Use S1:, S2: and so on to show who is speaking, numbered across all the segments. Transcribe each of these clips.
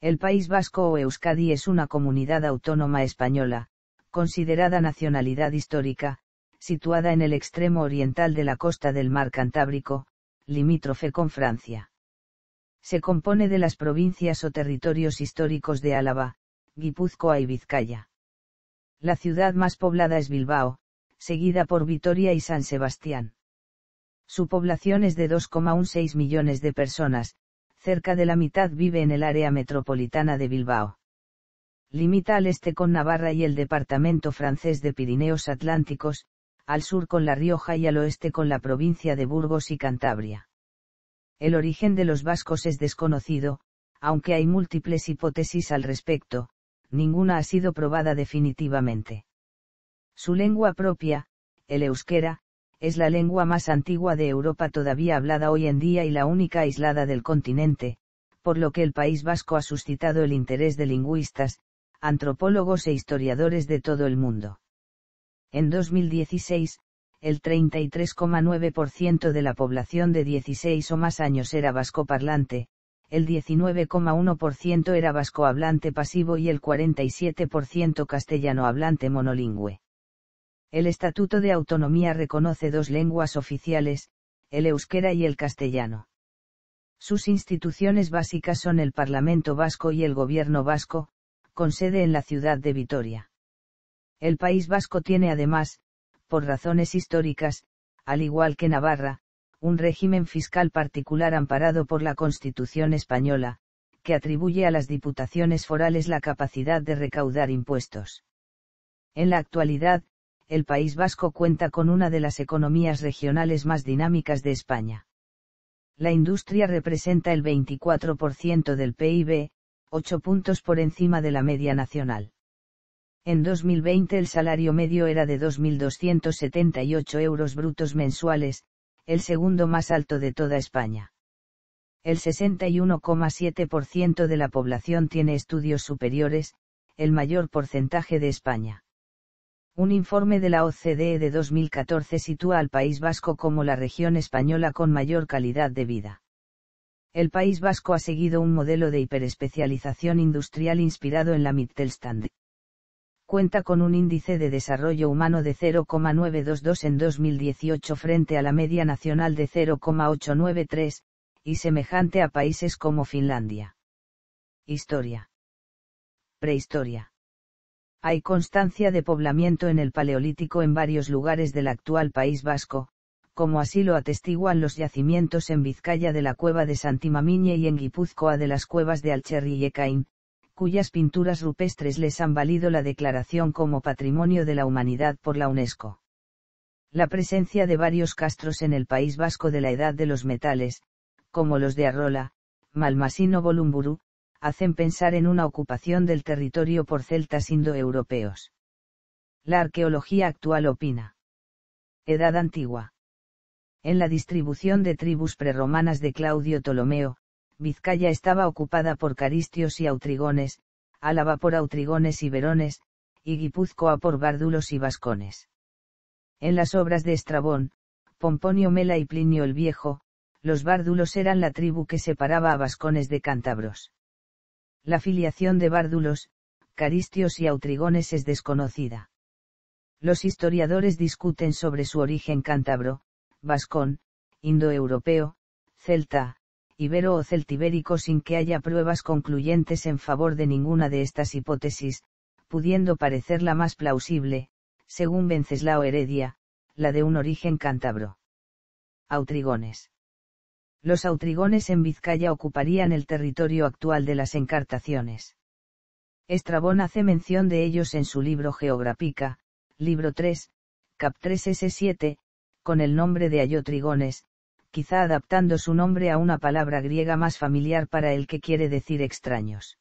S1: El País Vasco o Euskadi es una comunidad autónoma española, considerada nacionalidad histórica, situada en el extremo oriental de la costa del mar Cantábrico, limítrofe con Francia. Se compone de las provincias o territorios históricos de Álava, Guipúzcoa y Vizcaya. La ciudad más poblada es Bilbao, seguida por Vitoria y San Sebastián. Su población es de 2,16 millones de personas, cerca de la mitad vive en el área metropolitana de Bilbao. Limita al este con Navarra y el departamento francés de Pirineos Atlánticos, al sur con La Rioja y al oeste con la provincia de Burgos y Cantabria. El origen de los vascos es desconocido, aunque hay múltiples hipótesis al respecto, ninguna ha sido probada definitivamente. Su lengua propia, el euskera, es la lengua más antigua de Europa todavía hablada hoy en día y la única aislada del continente, por lo que el País Vasco ha suscitado el interés de lingüistas, antropólogos e historiadores de todo el mundo. En 2016, el 33,9% de la población de 16 o más años era vasco parlante, el 19,1% era vasco hablante pasivo y el 47% castellano hablante monolingüe. El Estatuto de Autonomía reconoce dos lenguas oficiales, el euskera y el castellano. Sus instituciones básicas son el Parlamento vasco y el Gobierno vasco, con sede en la ciudad de Vitoria. El País vasco tiene además, por razones históricas, al igual que Navarra, un régimen fiscal particular amparado por la Constitución española, que atribuye a las diputaciones forales la capacidad de recaudar impuestos. En la actualidad, el País Vasco cuenta con una de las economías regionales más dinámicas de España. La industria representa el 24% del PIB, 8 puntos por encima de la media nacional. En 2020 el salario medio era de 2.278 euros brutos mensuales, el segundo más alto de toda España. El 61,7% de la población tiene estudios superiores, el mayor porcentaje de España. Un informe de la OCDE de 2014 sitúa al País Vasco como la región española con mayor calidad de vida. El País Vasco ha seguido un modelo de hiperespecialización industrial inspirado en la Mittelstand. Cuenta con un índice de desarrollo humano de 0,922 en 2018 frente a la media nacional de 0,893, y semejante a países como Finlandia. Historia. Prehistoria. Hay constancia de poblamiento en el Paleolítico en varios lugares del actual País Vasco, como así lo atestiguan los yacimientos en Vizcaya de la cueva de Santimamiñe y en Guipúzcoa de las cuevas de Alcherri y Ecaín, cuyas pinturas rupestres les han valido la declaración como Patrimonio de la Humanidad por la UNESCO. La presencia de varios castros en el País Vasco de la Edad de los Metales, como los de Arrola, Malmasino Bolumburu, hacen pensar en una ocupación del territorio por celtas indoeuropeos. La arqueología actual opina. Edad antigua. En la distribución de tribus preromanas de Claudio Ptolomeo, Vizcaya estaba ocupada por caristios y autrigones, Álava por autrigones y verones, y Guipúzcoa por Bárdulos y vascones. En las obras de Estrabón, Pomponio Mela y Plinio el Viejo, los Bárdulos eran la tribu que separaba a vascones de cántabros. La filiación de Bárdulos, Caristios y Autrigones es desconocida. Los historiadores discuten sobre su origen cántabro, vascón, indoeuropeo, celta, ibero o celtibérico sin que haya pruebas concluyentes en favor de ninguna de estas hipótesis, pudiendo parecer la más plausible, según Venceslao Heredia, la de un origen cántabro. Autrigones los autrigones en Vizcaya ocuparían el territorio actual de las encartaciones. Estrabón hace mención de ellos en su libro Geográfica, libro 3, cap 3s7, con el nombre de Ayotrigones, quizá adaptando su nombre a una palabra griega más familiar para el que quiere decir extraños.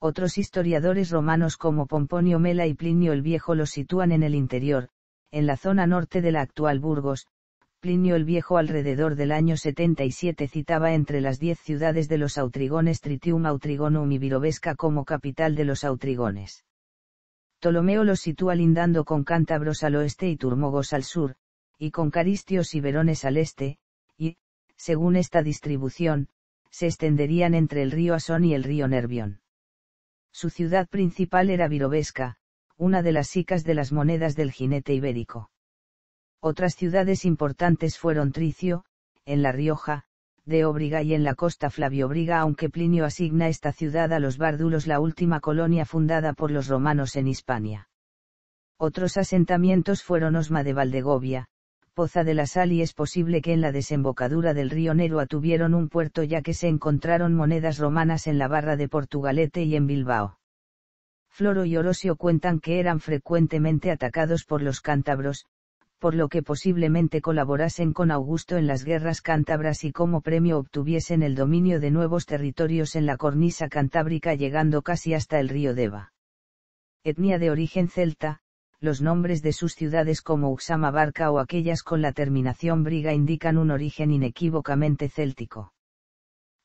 S1: Otros historiadores romanos como Pomponio Mela y Plinio el Viejo los sitúan en el interior, en la zona norte de la actual Burgos, Plinio el Viejo alrededor del año 77 citaba entre las diez ciudades de los Autrigones Tritium Autrigonum y Virovesca como capital de los Autrigones. Ptolomeo los sitúa lindando con cántabros al oeste y turmogos al sur, y con caristios y verones al este, y, según esta distribución, se extenderían entre el río Asón y el río Nervión. Su ciudad principal era Virovesca, una de las sicas de las monedas del jinete ibérico. Otras ciudades importantes fueron Tricio, en La Rioja, de Obriga y en la costa Flaviobriga, aunque Plinio asigna esta ciudad a los Bárdulos, la última colonia fundada por los romanos en Hispania. Otros asentamientos fueron Osma de Valdegovia, Poza de la Sal y es posible que en la desembocadura del río Nero tuvieron un puerto ya que se encontraron monedas romanas en la barra de Portugalete y en Bilbao. Floro y Orosio cuentan que eran frecuentemente atacados por los cántabros, por lo que posiblemente colaborasen con Augusto en las guerras cántabras y como premio obtuviesen el dominio de nuevos territorios en la cornisa cantábrica llegando casi hasta el río Deva. Etnia de origen celta, los nombres de sus ciudades como Uxama Barca o aquellas con la terminación briga indican un origen inequívocamente céltico.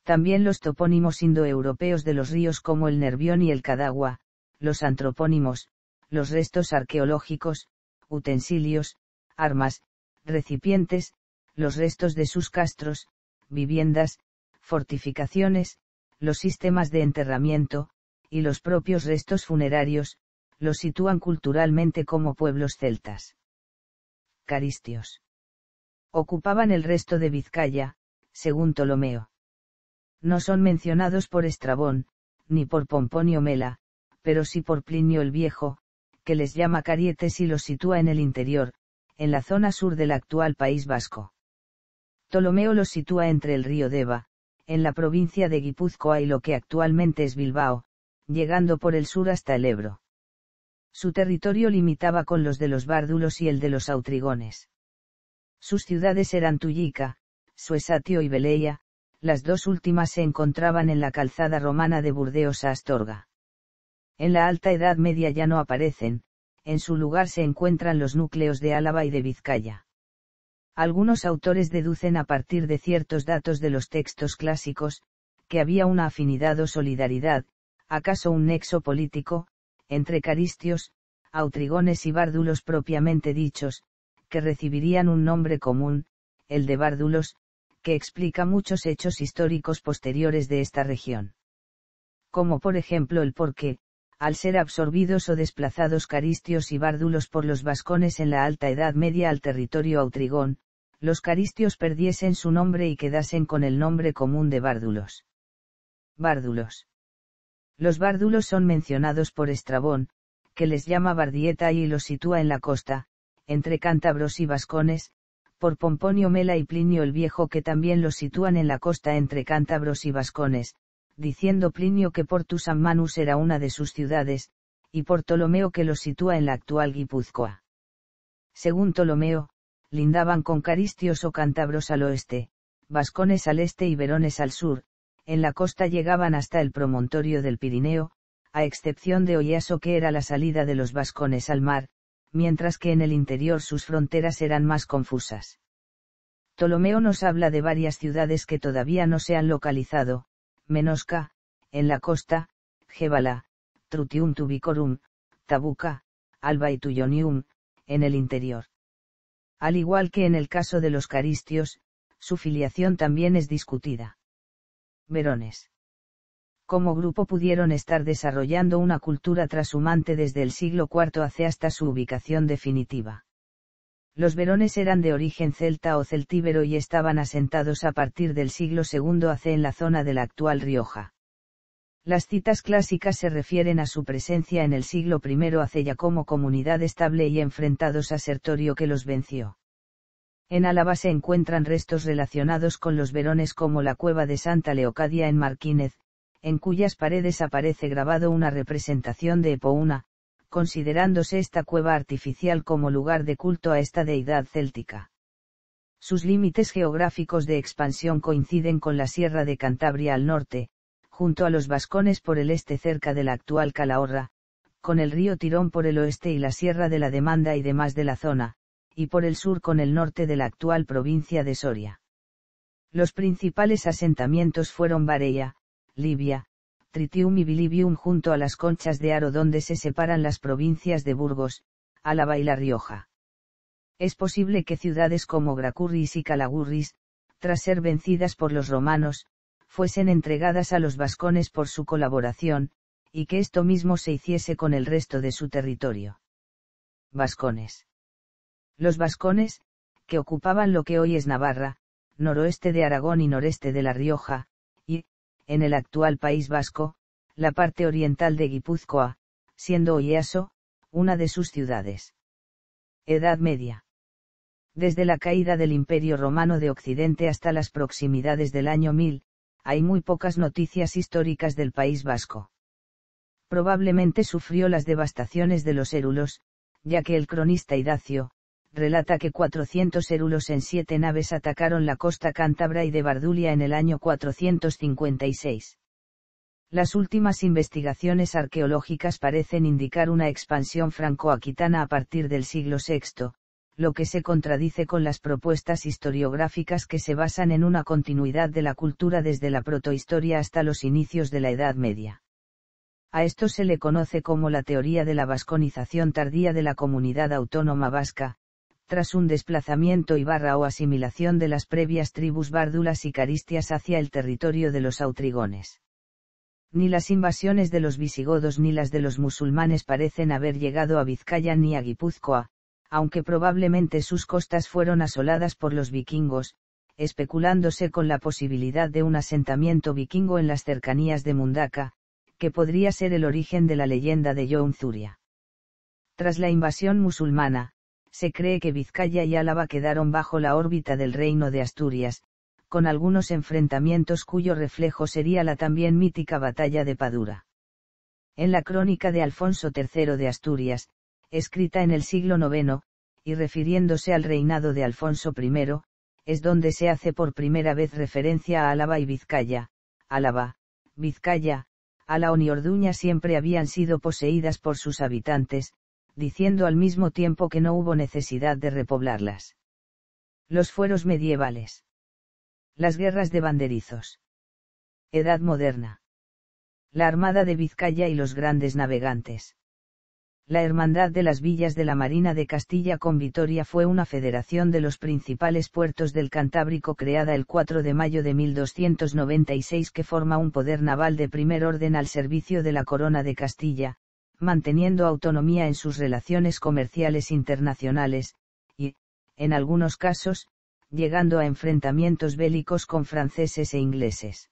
S1: También los topónimos indoeuropeos de los ríos como el Nervión y el Cadagua, los antropónimos, los restos arqueológicos, utensilios, armas, recipientes, los restos de sus castros, viviendas, fortificaciones, los sistemas de enterramiento, y los propios restos funerarios, los sitúan culturalmente como pueblos celtas. Caristios. Ocupaban el resto de Vizcaya, según Ptolomeo. No son mencionados por Estrabón, ni por Pomponio Mela, pero sí por Plinio el Viejo, que les llama carietes y los sitúa en el interior, en la zona sur del actual País Vasco. Ptolomeo los sitúa entre el río Deva, en la provincia de Guipúzcoa y lo que actualmente es Bilbao, llegando por el sur hasta el Ebro. Su territorio limitaba con los de los Bárdulos y el de los Autrigones. Sus ciudades eran Tullica, Suesatio y Beleia, las dos últimas se encontraban en la calzada romana de Burdeos a Astorga. En la Alta Edad Media ya no aparecen, en su lugar se encuentran los núcleos de Álava y de Vizcaya. Algunos autores deducen a partir de ciertos datos de los textos clásicos, que había una afinidad o solidaridad, acaso un nexo político, entre caristios, autrigones y bárdulos propiamente dichos, que recibirían un nombre común, el de bárdulos, que explica muchos hechos históricos posteriores de esta región. Como por ejemplo el por qué, al ser absorbidos o desplazados caristios y bárdulos por los vascones en la Alta Edad Media al territorio autrigón, los caristios perdiesen su nombre y quedasen con el nombre común de bárdulos. Bárdulos. Los bárdulos son mencionados por Estrabón, que les llama Bardieta y los sitúa en la costa, entre cántabros y vascones, por Pomponio Mela y Plinio el Viejo que también los sitúan en la costa entre cántabros y vascones, diciendo Plinio que Portus Ammanus era una de sus ciudades, y por Ptolomeo que los sitúa en la actual Guipúzcoa. Según Ptolomeo, lindaban con caristios o cántabros al oeste, vascones al este y verones al sur, en la costa llegaban hasta el promontorio del Pirineo, a excepción de Oyaso que era la salida de los vascones al mar, mientras que en el interior sus fronteras eran más confusas. Ptolomeo nos habla de varias ciudades que todavía no se han localizado, Menosca, en la costa, jebala Trutium tubicorum, Tabuca, Alba y Tuyonium, en el interior. Al igual que en el caso de los caristios, su filiación también es discutida. Verones. Como grupo pudieron estar desarrollando una cultura trashumante desde el siglo IV hace hasta su ubicación definitiva. Los verones eran de origen celta o celtíbero y estaban asentados a partir del siglo II AC en la zona de la actual Rioja. Las citas clásicas se refieren a su presencia en el siglo I AC ya como comunidad estable y enfrentados a Sertorio que los venció. En Álava se encuentran restos relacionados con los verones como la cueva de Santa Leocadia en Marquínez, en cuyas paredes aparece grabado una representación de Epouna, considerándose esta cueva artificial como lugar de culto a esta deidad céltica. Sus límites geográficos de expansión coinciden con la Sierra de Cantabria al norte, junto a los Vascones por el este cerca de la actual Calahorra, con el río Tirón por el oeste y la Sierra de la Demanda y demás de la zona, y por el sur con el norte de la actual provincia de Soria. Los principales asentamientos fueron Barea, Libia, Tritium y Bilibium junto a las conchas de Aro donde se separan las provincias de Burgos, Álava y La Rioja. Es posible que ciudades como Gracurris y Calagurris, tras ser vencidas por los romanos, fuesen entregadas a los vascones por su colaboración, y que esto mismo se hiciese con el resto de su territorio. Vascones. Los vascones, que ocupaban lo que hoy es Navarra, noroeste de Aragón y noreste de La Rioja, en el actual País Vasco, la parte oriental de Guipúzcoa, siendo Hoyaso, una de sus ciudades. Edad Media. Desde la caída del Imperio Romano de Occidente hasta las proximidades del año 1000, hay muy pocas noticias históricas del País Vasco. Probablemente sufrió las devastaciones de los érulos, ya que el cronista Idacio, relata que 400 érulos en siete naves atacaron la costa cántabra y de Bardulia en el año 456. Las últimas investigaciones arqueológicas parecen indicar una expansión franco-aquitana a partir del siglo VI, lo que se contradice con las propuestas historiográficas que se basan en una continuidad de la cultura desde la protohistoria hasta los inicios de la Edad Media. A esto se le conoce como la teoría de la vasconización tardía de la comunidad autónoma vasca, tras un desplazamiento y barra o asimilación de las previas tribus bárdulas y caristias hacia el territorio de los autrigones. Ni las invasiones de los visigodos ni las de los musulmanes parecen haber llegado a Vizcaya ni a Guipúzcoa, aunque probablemente sus costas fueron asoladas por los vikingos, especulándose con la posibilidad de un asentamiento vikingo en las cercanías de Mundaka, que podría ser el origen de la leyenda de John Zuria. Tras la invasión musulmana, se cree que Vizcaya y Álava quedaron bajo la órbita del reino de Asturias, con algunos enfrentamientos cuyo reflejo sería la también mítica batalla de Padura. En la crónica de Alfonso III de Asturias, escrita en el siglo IX, y refiriéndose al reinado de Alfonso I, es donde se hace por primera vez referencia a Álava y Vizcaya, Álava, Vizcaya, Alaón y Orduña siempre habían sido poseídas por sus habitantes, diciendo al mismo tiempo que no hubo necesidad de repoblarlas. Los fueros medievales. Las guerras de banderizos. Edad moderna. La Armada de Vizcaya y los grandes navegantes. La Hermandad de las Villas de la Marina de Castilla con Vitoria fue una federación de los principales puertos del Cantábrico creada el 4 de mayo de 1296 que forma un poder naval de primer orden al servicio de la Corona de Castilla, manteniendo autonomía en sus relaciones comerciales internacionales, y, en algunos casos, llegando a enfrentamientos bélicos con franceses e ingleses.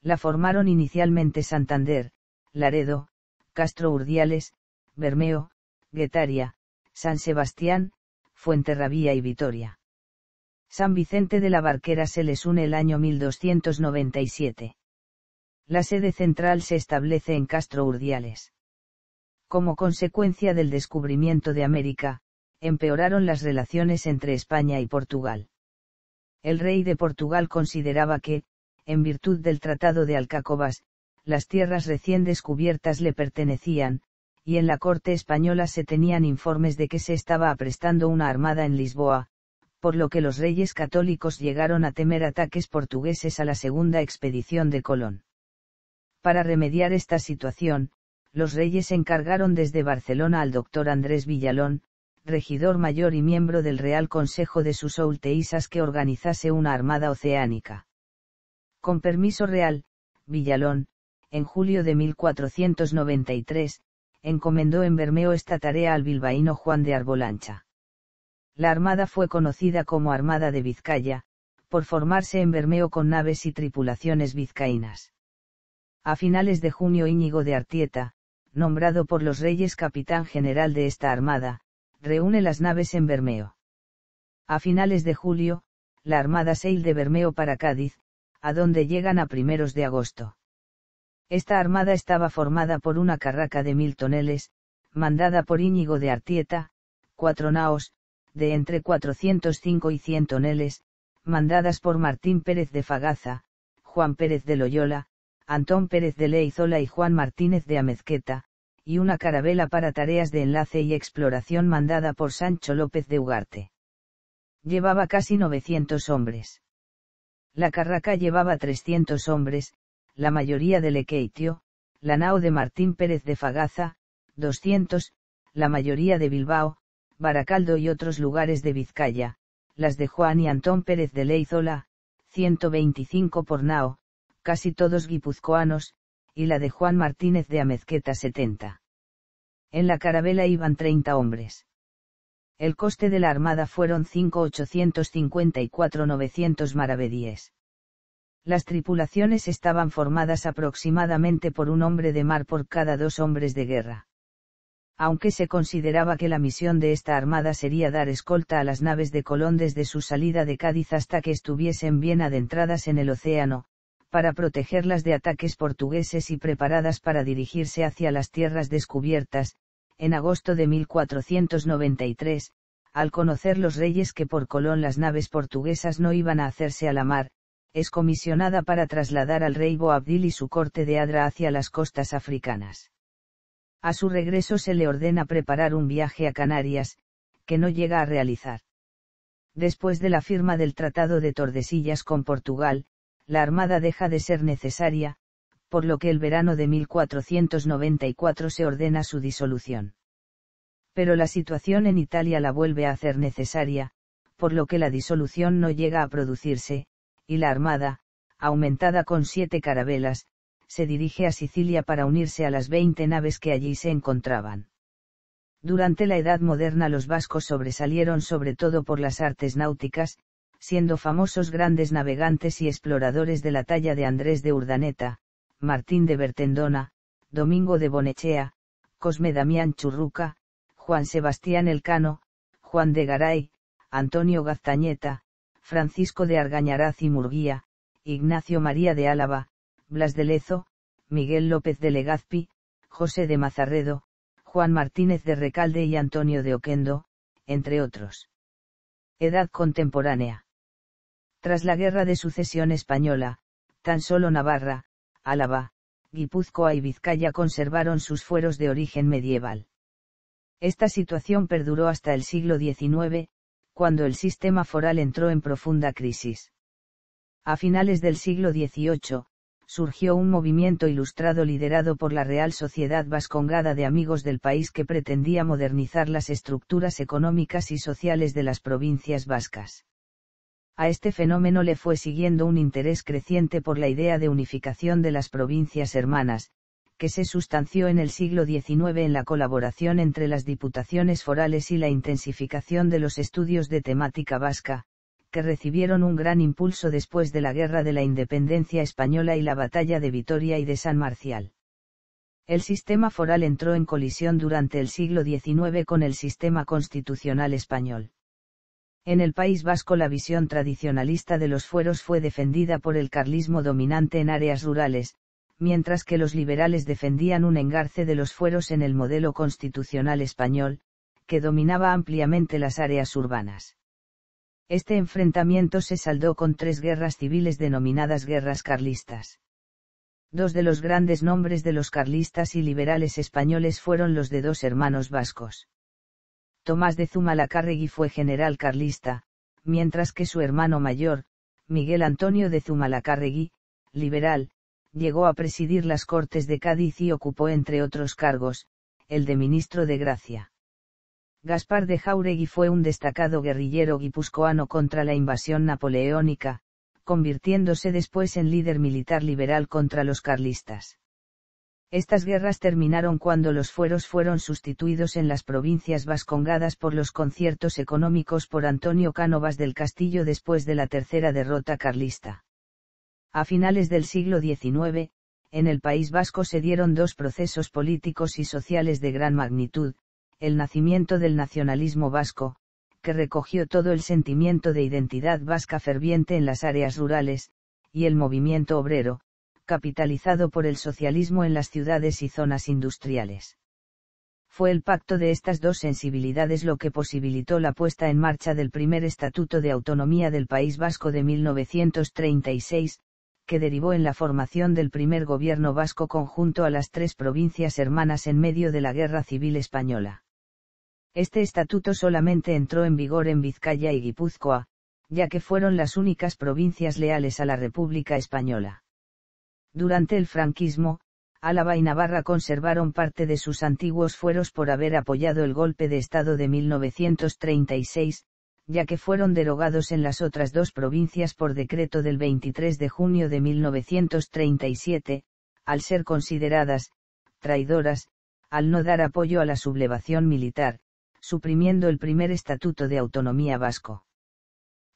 S1: La formaron inicialmente Santander, Laredo, Castro Urdiales, Bermeo, Guetaria, San Sebastián, Fuenterrabía y Vitoria. San Vicente de la Barquera se les une el año 1297. La sede central se establece en Castro Urdiales. Como consecuencia del descubrimiento de América, empeoraron las relaciones entre España y Portugal. El rey de Portugal consideraba que, en virtud del Tratado de Alcácobas, las tierras recién descubiertas le pertenecían, y en la corte española se tenían informes de que se estaba aprestando una armada en Lisboa, por lo que los reyes católicos llegaron a temer ataques portugueses a la segunda expedición de Colón. Para remediar esta situación, los reyes encargaron desde Barcelona al doctor Andrés Villalón, regidor mayor y miembro del Real Consejo de sus Oulteísas que organizase una armada oceánica. Con permiso real, Villalón, en julio de 1493, encomendó en Bermeo esta tarea al bilbaíno Juan de Arbolancha. La armada fue conocida como Armada de Vizcaya, por formarse en Bermeo con naves y tripulaciones vizcaínas. A finales de junio Íñigo de Artieta, nombrado por los reyes capitán general de esta armada, reúne las naves en Bermeo. A finales de julio, la Armada Sail de Bermeo para Cádiz, a donde llegan a primeros de agosto. Esta armada estaba formada por una carraca de mil toneles, mandada por Íñigo de Artieta, cuatro naos, de entre 405 y 100 toneles, mandadas por Martín Pérez de Fagaza, Juan Pérez de Loyola, Antón Pérez de Leizola y Juan Martínez de Amezqueta, y una carabela para tareas de enlace y exploración mandada por Sancho López de Ugarte. Llevaba casi 900 hombres. La carraca llevaba 300 hombres, la mayoría de Lequeitio, la nao de Martín Pérez de Fagaza, 200, la mayoría de Bilbao, Baracaldo y otros lugares de Vizcaya, las de Juan y Antón Pérez de Leizola, 125 por nao, casi todos guipuzcoanos, y la de Juan Martínez de Amezqueta 70. En la carabela iban 30 hombres. El coste de la armada fueron 5.854.900 maravedíes. Las tripulaciones estaban formadas aproximadamente por un hombre de mar por cada dos hombres de guerra. Aunque se consideraba que la misión de esta armada sería dar escolta a las naves de Colón desde su salida de Cádiz hasta que estuviesen bien adentradas en el océano, para protegerlas de ataques portugueses y preparadas para dirigirse hacia las tierras descubiertas, en agosto de 1493, al conocer los reyes que por Colón las naves portuguesas no iban a hacerse a la mar, es comisionada para trasladar al rey Boabdil y su corte de Adra hacia las costas africanas. A su regreso se le ordena preparar un viaje a Canarias, que no llega a realizar. Después de la firma del Tratado de Tordesillas con Portugal, la armada deja de ser necesaria, por lo que el verano de 1494 se ordena su disolución. Pero la situación en Italia la vuelve a hacer necesaria, por lo que la disolución no llega a producirse, y la armada, aumentada con siete carabelas, se dirige a Sicilia para unirse a las veinte naves que allí se encontraban. Durante la Edad Moderna los vascos sobresalieron sobre todo por las artes náuticas, siendo famosos grandes navegantes y exploradores de la talla de Andrés de Urdaneta, Martín de Bertendona, Domingo de Bonechea, Cosme Damián Churruca, Juan Sebastián Elcano, Juan de Garay, Antonio Gaztañeta, Francisco de Argañaraz y Murguía, Ignacio María de Álava, Blas de Lezo, Miguel López de Legazpi, José de Mazarredo, Juan Martínez de Recalde y Antonio de Oquendo, entre otros. Edad contemporánea. Tras la Guerra de Sucesión Española, tan solo Navarra, Álava, Guipúzcoa y Vizcaya conservaron sus fueros de origen medieval. Esta situación perduró hasta el siglo XIX, cuando el sistema foral entró en profunda crisis. A finales del siglo XVIII, surgió un movimiento ilustrado liderado por la Real Sociedad Vascongada de Amigos del País que pretendía modernizar las estructuras económicas y sociales de las provincias vascas a este fenómeno le fue siguiendo un interés creciente por la idea de unificación de las provincias hermanas, que se sustanció en el siglo XIX en la colaboración entre las diputaciones forales y la intensificación de los estudios de temática vasca, que recibieron un gran impulso después de la Guerra de la Independencia Española y la Batalla de Vitoria y de San Marcial. El sistema foral entró en colisión durante el siglo XIX con el sistema constitucional español en el País Vasco la visión tradicionalista de los fueros fue defendida por el carlismo dominante en áreas rurales, mientras que los liberales defendían un engarce de los fueros en el modelo constitucional español, que dominaba ampliamente las áreas urbanas. Este enfrentamiento se saldó con tres guerras civiles denominadas guerras carlistas. Dos de los grandes nombres de los carlistas y liberales españoles fueron los de dos hermanos vascos. Tomás de Zumalacárregui fue general carlista, mientras que su hermano mayor, Miguel Antonio de Zumalacárregui, liberal, llegó a presidir las Cortes de Cádiz y ocupó entre otros cargos, el de ministro de Gracia. Gaspar de Jauregui fue un destacado guerrillero guipuzcoano contra la invasión napoleónica, convirtiéndose después en líder militar liberal contra los carlistas. Estas guerras terminaron cuando los fueros fueron sustituidos en las provincias vascongadas por los conciertos económicos por Antonio Cánovas del Castillo después de la tercera derrota carlista. A finales del siglo XIX, en el País Vasco se dieron dos procesos políticos y sociales de gran magnitud, el nacimiento del nacionalismo vasco, que recogió todo el sentimiento de identidad vasca ferviente en las áreas rurales, y el movimiento obrero, capitalizado por el socialismo en las ciudades y zonas industriales. Fue el pacto de estas dos sensibilidades lo que posibilitó la puesta en marcha del primer Estatuto de Autonomía del País Vasco de 1936, que derivó en la formación del primer gobierno vasco conjunto a las tres provincias hermanas en medio de la Guerra Civil Española. Este estatuto solamente entró en vigor en Vizcaya y Guipúzcoa, ya que fueron las únicas provincias leales a la República Española. Durante el franquismo, Álava y Navarra conservaron parte de sus antiguos fueros por haber apoyado el golpe de Estado de 1936, ya que fueron derogados en las otras dos provincias por decreto del 23 de junio de 1937, al ser consideradas, traidoras, al no dar apoyo a la sublevación militar, suprimiendo el primer estatuto de autonomía vasco.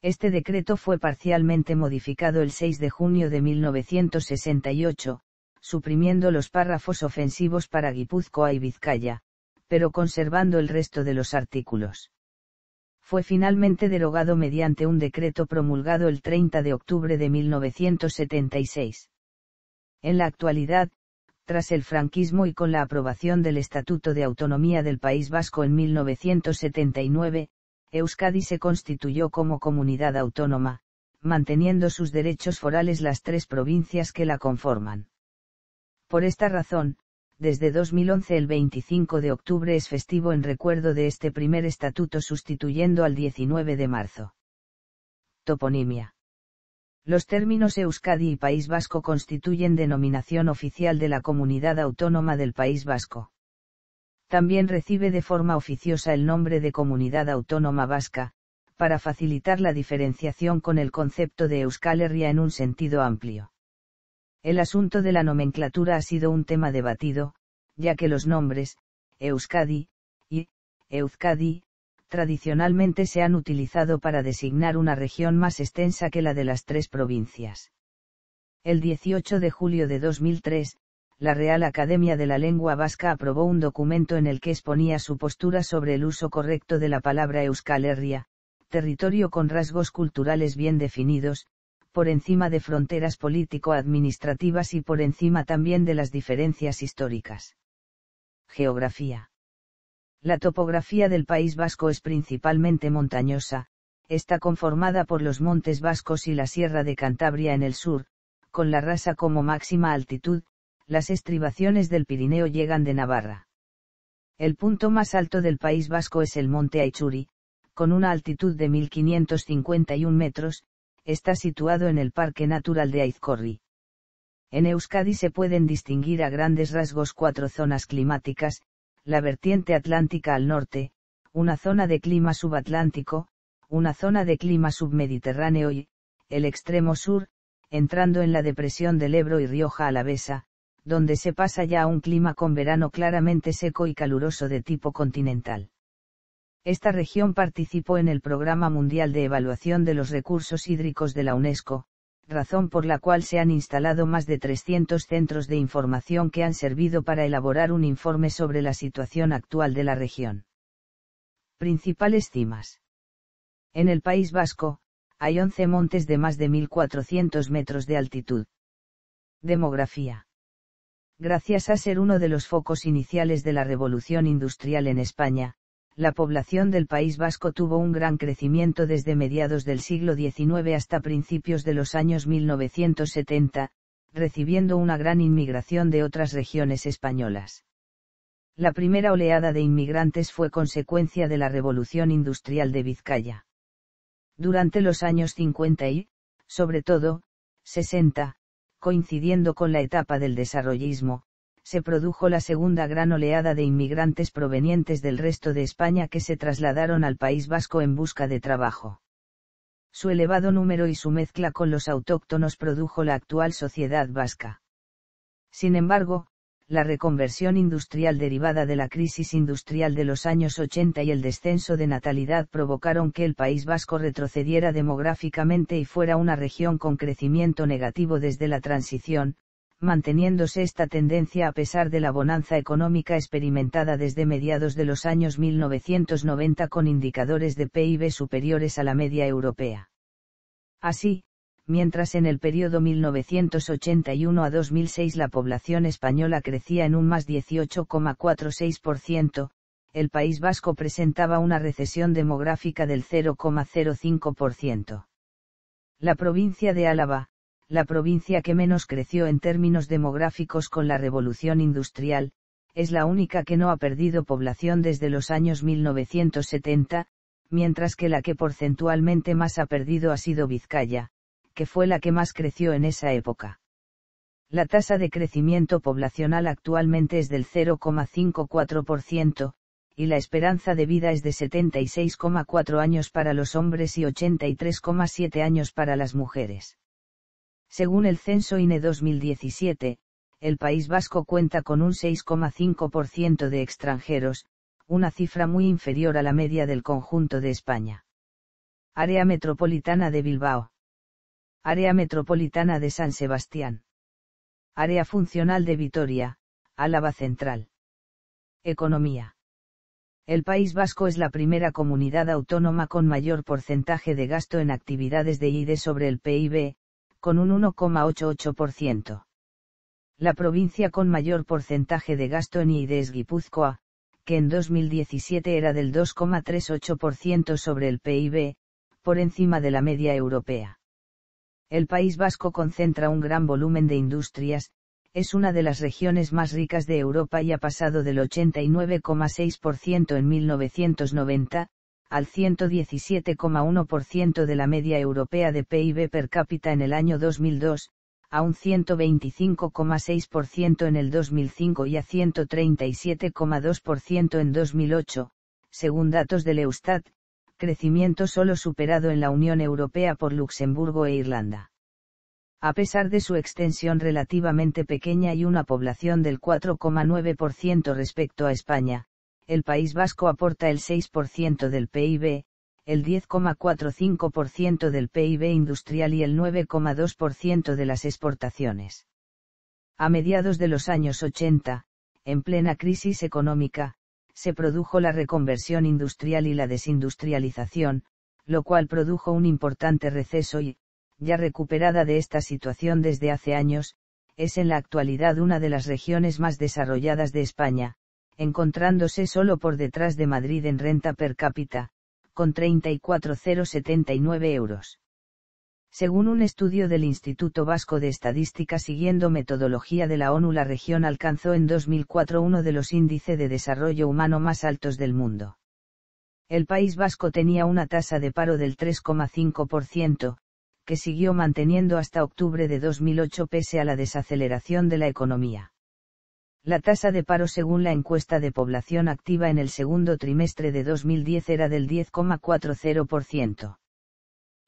S1: Este decreto fue parcialmente modificado el 6 de junio de 1968, suprimiendo los párrafos ofensivos para Guipúzcoa y Vizcaya, pero conservando el resto de los artículos. Fue finalmente derogado mediante un decreto promulgado el 30 de octubre de 1976. En la actualidad, tras el franquismo y con la aprobación del Estatuto de Autonomía del País Vasco en 1979, Euskadi se constituyó como comunidad autónoma, manteniendo sus derechos forales las tres provincias que la conforman. Por esta razón, desde 2011 el 25 de octubre es festivo en recuerdo de este primer estatuto sustituyendo al 19 de marzo. Toponimia. Los términos Euskadi y País Vasco constituyen denominación oficial de la comunidad autónoma del País Vasco también recibe de forma oficiosa el nombre de Comunidad Autónoma Vasca, para facilitar la diferenciación con el concepto de Euskal Herria en un sentido amplio. El asunto de la nomenclatura ha sido un tema debatido, ya que los nombres, Euskadi, y Euskadi, tradicionalmente se han utilizado para designar una región más extensa que la de las tres provincias. El 18 de julio de 2003, la Real Academia de la Lengua Vasca aprobó un documento en el que exponía su postura sobre el uso correcto de la palabra Euskal Herria, territorio con rasgos culturales bien definidos, por encima de fronteras político-administrativas y por encima también de las diferencias históricas. Geografía. La topografía del País Vasco es principalmente montañosa, está conformada por los Montes Vascos y la Sierra de Cantabria en el sur, con la Rasa como máxima altitud, las estribaciones del Pirineo llegan de Navarra. El punto más alto del País Vasco es el monte Aichuri, con una altitud de 1.551 metros, está situado en el Parque Natural de Aizcorri. En Euskadi se pueden distinguir a grandes rasgos cuatro zonas climáticas, la vertiente atlántica al norte, una zona de clima subatlántico, una zona de clima submediterráneo y, el extremo sur, entrando en la depresión del Ebro y Rioja Alavesa, donde se pasa ya a un clima con verano claramente seco y caluroso de tipo continental. Esta región participó en el Programa Mundial de Evaluación de los Recursos Hídricos de la UNESCO, razón por la cual se han instalado más de 300 centros de información que han servido para elaborar un informe sobre la situación actual de la región. Principales cimas. En el País Vasco, hay 11 montes de más de 1.400 metros de altitud. Demografía. Gracias a ser uno de los focos iniciales de la revolución industrial en España, la población del País Vasco tuvo un gran crecimiento desde mediados del siglo XIX hasta principios de los años 1970, recibiendo una gran inmigración de otras regiones españolas. La primera oleada de inmigrantes fue consecuencia de la revolución industrial de Vizcaya. Durante los años 50 y, sobre todo, 60, coincidiendo con la etapa del desarrollismo, se produjo la segunda gran oleada de inmigrantes provenientes del resto de España que se trasladaron al País Vasco en busca de trabajo. Su elevado número y su mezcla con los autóctonos produjo la actual sociedad vasca. Sin embargo, la reconversión industrial derivada de la crisis industrial de los años 80 y el descenso de natalidad provocaron que el País Vasco retrocediera demográficamente y fuera una región con crecimiento negativo desde la transición, manteniéndose esta tendencia a pesar de la bonanza económica experimentada desde mediados de los años 1990 con indicadores de PIB superiores a la media europea. Así, mientras en el periodo 1981 a 2006 la población española crecía en un más 18,46%, el País Vasco presentaba una recesión demográfica del 0,05%. La provincia de Álava, la provincia que menos creció en términos demográficos con la revolución industrial, es la única que no ha perdido población desde los años 1970, mientras que la que porcentualmente más ha perdido ha sido Vizcaya, que fue la que más creció en esa época. La tasa de crecimiento poblacional actualmente es del 0,54%, y la esperanza de vida es de 76,4 años para los hombres y 83,7 años para las mujeres. Según el censo INE 2017, el País Vasco cuenta con un 6,5% de extranjeros, una cifra muy inferior a la media del conjunto de España. Área metropolitana de Bilbao. Área metropolitana de San Sebastián. Área funcional de Vitoria, Álava Central. Economía. El País Vasco es la primera comunidad autónoma con mayor porcentaje de gasto en actividades de ID e sobre el PIB, con un 1,88%. La provincia con mayor porcentaje de gasto en ID e es Guipúzcoa, que en 2017 era del 2,38% sobre el PIB, por encima de la media europea. El País Vasco concentra un gran volumen de industrias, es una de las regiones más ricas de Europa y ha pasado del 89,6% en 1990, al 117,1% de la media europea de PIB per cápita en el año 2002, a un 125,6% en el 2005 y a 137,2% en 2008, según datos del Eustat, crecimiento solo superado en la Unión Europea por Luxemburgo e Irlanda. A pesar de su extensión relativamente pequeña y una población del 4,9% respecto a España, el País Vasco aporta el 6% del PIB, el 10,45% del PIB industrial y el 9,2% de las exportaciones. A mediados de los años 80, en plena crisis económica, se produjo la reconversión industrial y la desindustrialización, lo cual produjo un importante receso y, ya recuperada de esta situación desde hace años, es en la actualidad una de las regiones más desarrolladas de España, encontrándose solo por detrás de Madrid en renta per cápita, con 34,079 euros. Según un estudio del Instituto Vasco de Estadística siguiendo metodología de la ONU, la región alcanzó en 2004 uno de los índices de desarrollo humano más altos del mundo. El País Vasco tenía una tasa de paro del 3,5%, que siguió manteniendo hasta octubre de 2008 pese a la desaceleración de la economía. La tasa de paro según la encuesta de población activa en el segundo trimestre de 2010 era del 10,40%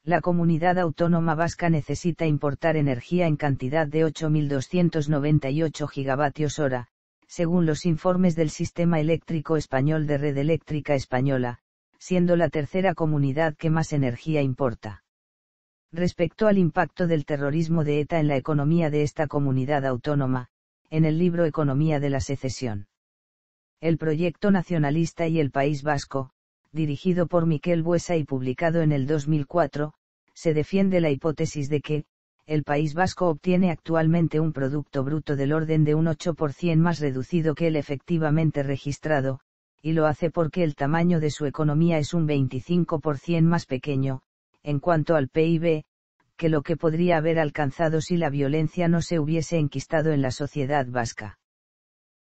S1: la comunidad autónoma vasca necesita importar energía en cantidad de 8.298 gigavatios hora, según los informes del Sistema Eléctrico Español de Red Eléctrica Española, siendo la tercera comunidad que más energía importa. Respecto al impacto del terrorismo de ETA en la economía de esta comunidad autónoma, en el libro Economía de la Secesión. El proyecto nacionalista y el País Vasco, dirigido por Miquel Buesa y publicado en el 2004, se defiende la hipótesis de que, el País Vasco obtiene actualmente un Producto Bruto del orden de un 8% más reducido que el efectivamente registrado, y lo hace porque el tamaño de su economía es un 25% más pequeño, en cuanto al PIB, que lo que podría haber alcanzado si la violencia no se hubiese enquistado en la sociedad vasca.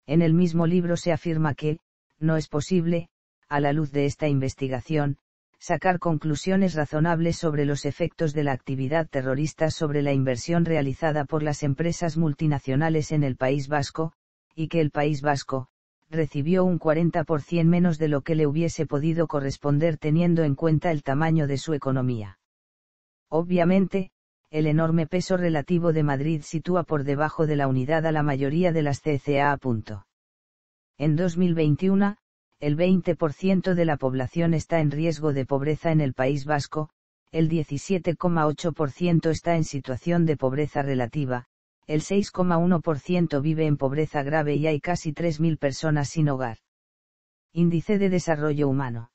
S1: En el mismo libro se afirma que, no es posible, a la luz de esta investigación, sacar conclusiones razonables sobre los efectos de la actividad terrorista sobre la inversión realizada por las empresas multinacionales en el País Vasco, y que el País Vasco, recibió un 40% menos de lo que le hubiese podido corresponder teniendo en cuenta el tamaño de su economía. Obviamente, el enorme peso relativo de Madrid sitúa por debajo de la unidad a la mayoría de las CCA. En 2021, el 20% de la población está en riesgo de pobreza en el País Vasco, el 17,8% está en situación de pobreza relativa, el 6,1% vive en pobreza grave y hay casi 3.000 personas sin hogar. Índice de Desarrollo Humano.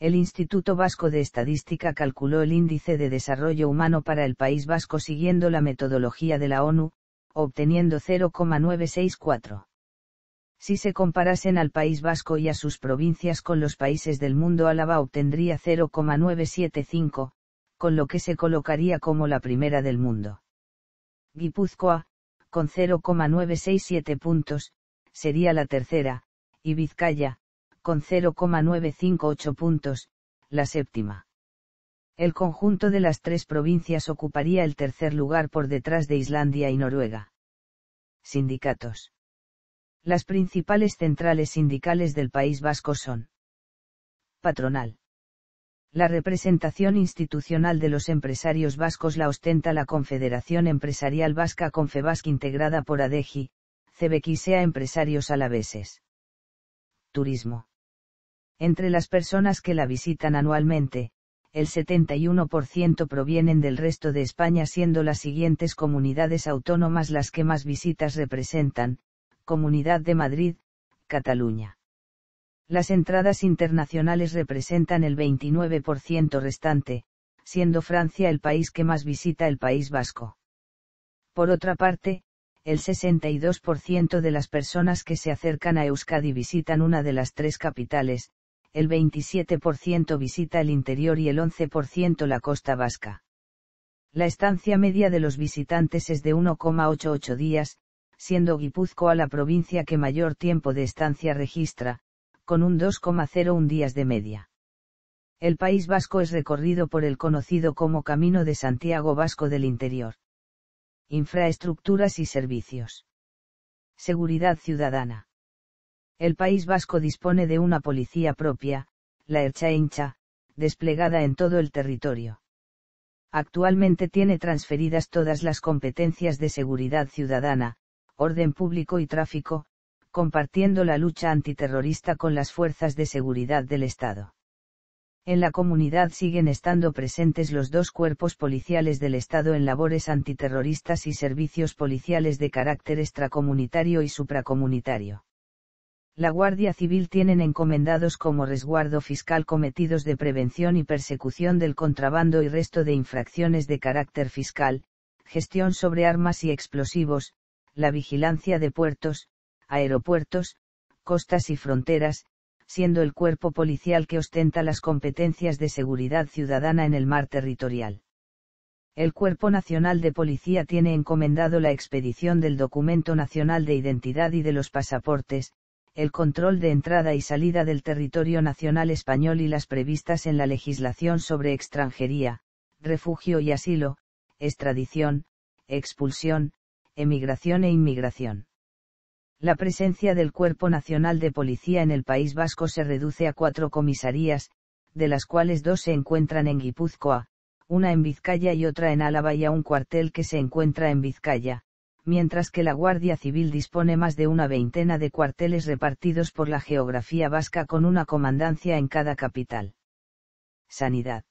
S1: El Instituto Vasco de Estadística calculó el índice de desarrollo humano para el País Vasco siguiendo la metodología de la ONU, obteniendo 0,964. Si se comparasen al País Vasco y a sus provincias con los países del mundo, Álava obtendría 0,975, con lo que se colocaría como la primera del mundo. Guipúzcoa, con 0,967 puntos, sería la tercera, y Vizcaya, con 0,958 puntos, la séptima. El conjunto de las tres provincias ocuparía el tercer lugar por detrás de Islandia y Noruega. Sindicatos. Las principales centrales sindicales del País Vasco son Patronal. La representación institucional de los empresarios vascos la ostenta la Confederación Empresarial Vasca Confebasca integrada por ADEGI, SEA Empresarios Alaveses. Turismo. Entre las personas que la visitan anualmente, el 71% provienen del resto de España siendo las siguientes comunidades autónomas las que más visitas representan, Comunidad de Madrid, Cataluña. Las entradas internacionales representan el 29% restante, siendo Francia el país que más visita el País Vasco. Por otra parte, el 62% de las personas que se acercan a Euskadi visitan una de las tres capitales, el 27% visita el interior y el 11% la costa vasca. La estancia media de los visitantes es de 1,88 días, siendo Guipúzcoa la provincia que mayor tiempo de estancia registra, con un 2,01 días de media. El País Vasco es recorrido por el conocido como Camino de Santiago Vasco del Interior. Infraestructuras y servicios. Seguridad ciudadana. El País Vasco dispone de una policía propia, la Erchaincha, desplegada en todo el territorio. Actualmente tiene transferidas todas las competencias de seguridad ciudadana, orden público y tráfico, compartiendo la lucha antiterrorista con las fuerzas de seguridad del Estado. En la comunidad siguen estando presentes los dos cuerpos policiales del Estado en labores antiterroristas y servicios policiales de carácter extracomunitario y supracomunitario. La Guardia Civil tienen encomendados como resguardo fiscal cometidos de prevención y persecución del contrabando y resto de infracciones de carácter fiscal, gestión sobre armas y explosivos, la vigilancia de puertos, aeropuertos, costas y fronteras, siendo el cuerpo policial que ostenta las competencias de seguridad ciudadana en el mar territorial. El Cuerpo Nacional de Policía tiene encomendado la expedición del Documento Nacional de Identidad y de los pasaportes, el control de entrada y salida del territorio nacional español y las previstas en la legislación sobre extranjería, refugio y asilo, extradición, expulsión, emigración e inmigración. La presencia del Cuerpo Nacional de Policía en el País Vasco se reduce a cuatro comisarías, de las cuales dos se encuentran en Guipúzcoa, una en Vizcaya y otra en Álava y a un cuartel que se encuentra en Vizcaya, mientras que la Guardia Civil dispone más de una veintena de cuarteles repartidos por la geografía vasca con una comandancia en cada capital. Sanidad.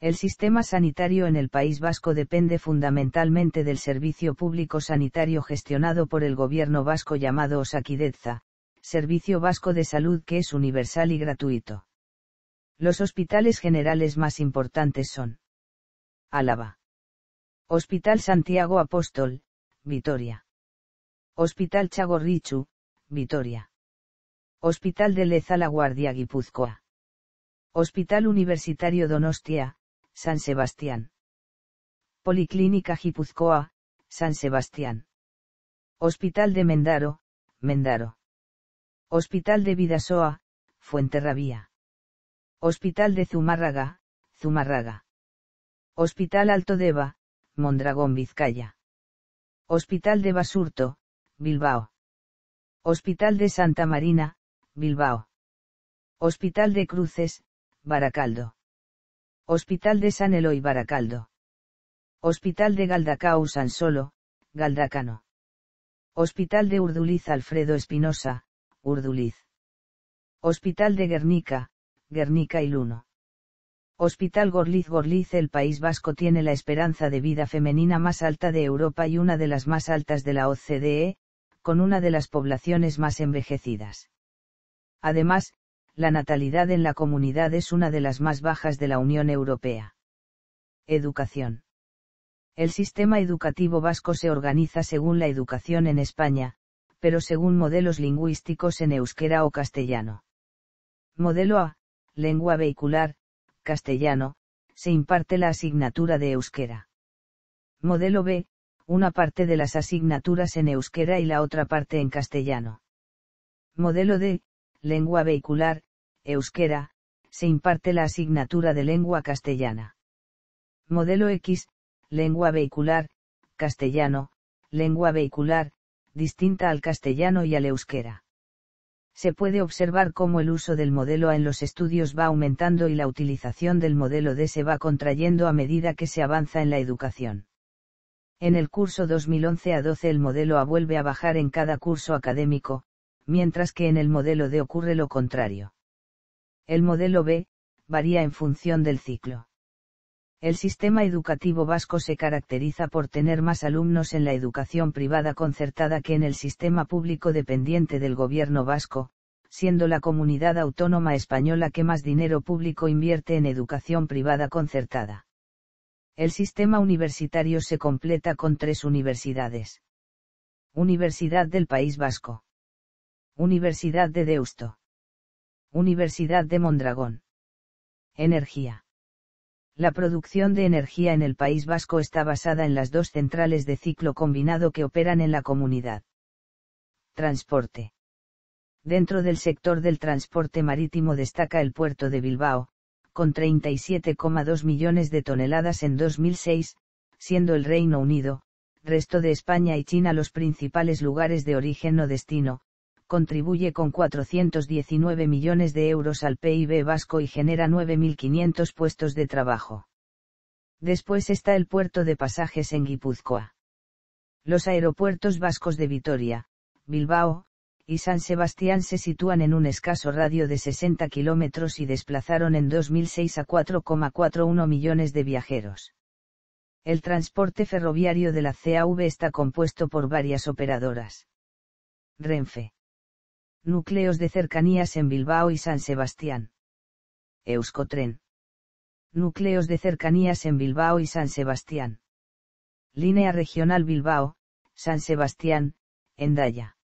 S1: El sistema sanitario en el País Vasco depende fundamentalmente del servicio público sanitario gestionado por el gobierno vasco llamado Osaquideza, Servicio Vasco de Salud que es universal y gratuito. Los hospitales generales más importantes son Álava. Hospital Santiago Apóstol, Vitoria. Hospital Chagorrichu, Vitoria. Hospital de Leza La Guardia Guipúzcoa. Hospital Universitario Donostia, San Sebastián. Policlínica Gipuzkoa, San Sebastián. Hospital de Mendaro, Mendaro. Hospital de Vidasoa, Fuenterrabía. Hospital de Zumárraga, Zumárraga. Hospital Alto Deba, Mondragón Vizcaya. Hospital de Basurto, Bilbao. Hospital de Santa Marina, Bilbao. Hospital de Cruces, Baracaldo. Hospital de San Eloy Baracaldo. Hospital de Galdacao San Solo, Galdacano. Hospital de Urduliz Alfredo Espinosa, Urduliz. Hospital de Guernica, Guernica y Luno. Hospital Gorliz Gorliz El País Vasco tiene la esperanza de vida femenina más alta de Europa y una de las más altas de la OCDE, con una de las poblaciones más envejecidas. Además, la natalidad en la comunidad es una de las más bajas de la Unión Europea. Educación. El sistema educativo vasco se organiza según la educación en España, pero según modelos lingüísticos en euskera o castellano. Modelo A, lengua vehicular, castellano, se imparte la asignatura de euskera. Modelo B, una parte de las asignaturas en euskera y la otra parte en castellano. Modelo D, lengua vehicular, euskera, se imparte la asignatura de lengua castellana. Modelo X, lengua vehicular, castellano, lengua vehicular, distinta al castellano y al euskera. Se puede observar cómo el uso del modelo A en los estudios va aumentando y la utilización del modelo D se va contrayendo a medida que se avanza en la educación. En el curso 2011 a 12 el modelo A vuelve a bajar en cada curso académico, mientras que en el modelo D ocurre lo contrario. El modelo B, varía en función del ciclo. El sistema educativo vasco se caracteriza por tener más alumnos en la educación privada concertada que en el sistema público dependiente del gobierno vasco, siendo la comunidad autónoma española que más dinero público invierte en educación privada concertada. El sistema universitario se completa con tres universidades. Universidad del País Vasco. Universidad de Deusto. Universidad de Mondragón. Energía. La producción de energía en el País Vasco está basada en las dos centrales de ciclo combinado que operan en la comunidad. Transporte. Dentro del sector del transporte marítimo destaca el puerto de Bilbao, con 37,2 millones de toneladas en 2006, siendo el Reino Unido, resto de España y China los principales lugares de origen o destino, contribuye con 419 millones de euros al PIB vasco y genera 9.500 puestos de trabajo. Después está el puerto de pasajes en Guipúzcoa. Los aeropuertos vascos de Vitoria, Bilbao, y San Sebastián se sitúan en un escaso radio de 60 kilómetros y desplazaron en 2006 a 4,41 millones de viajeros. El transporte ferroviario de la CAV está compuesto por varias operadoras. Renfe. Núcleos de cercanías en Bilbao y San Sebastián. Euskotren. Núcleos de cercanías en Bilbao y San Sebastián. Línea regional Bilbao, San Sebastián, Endaya.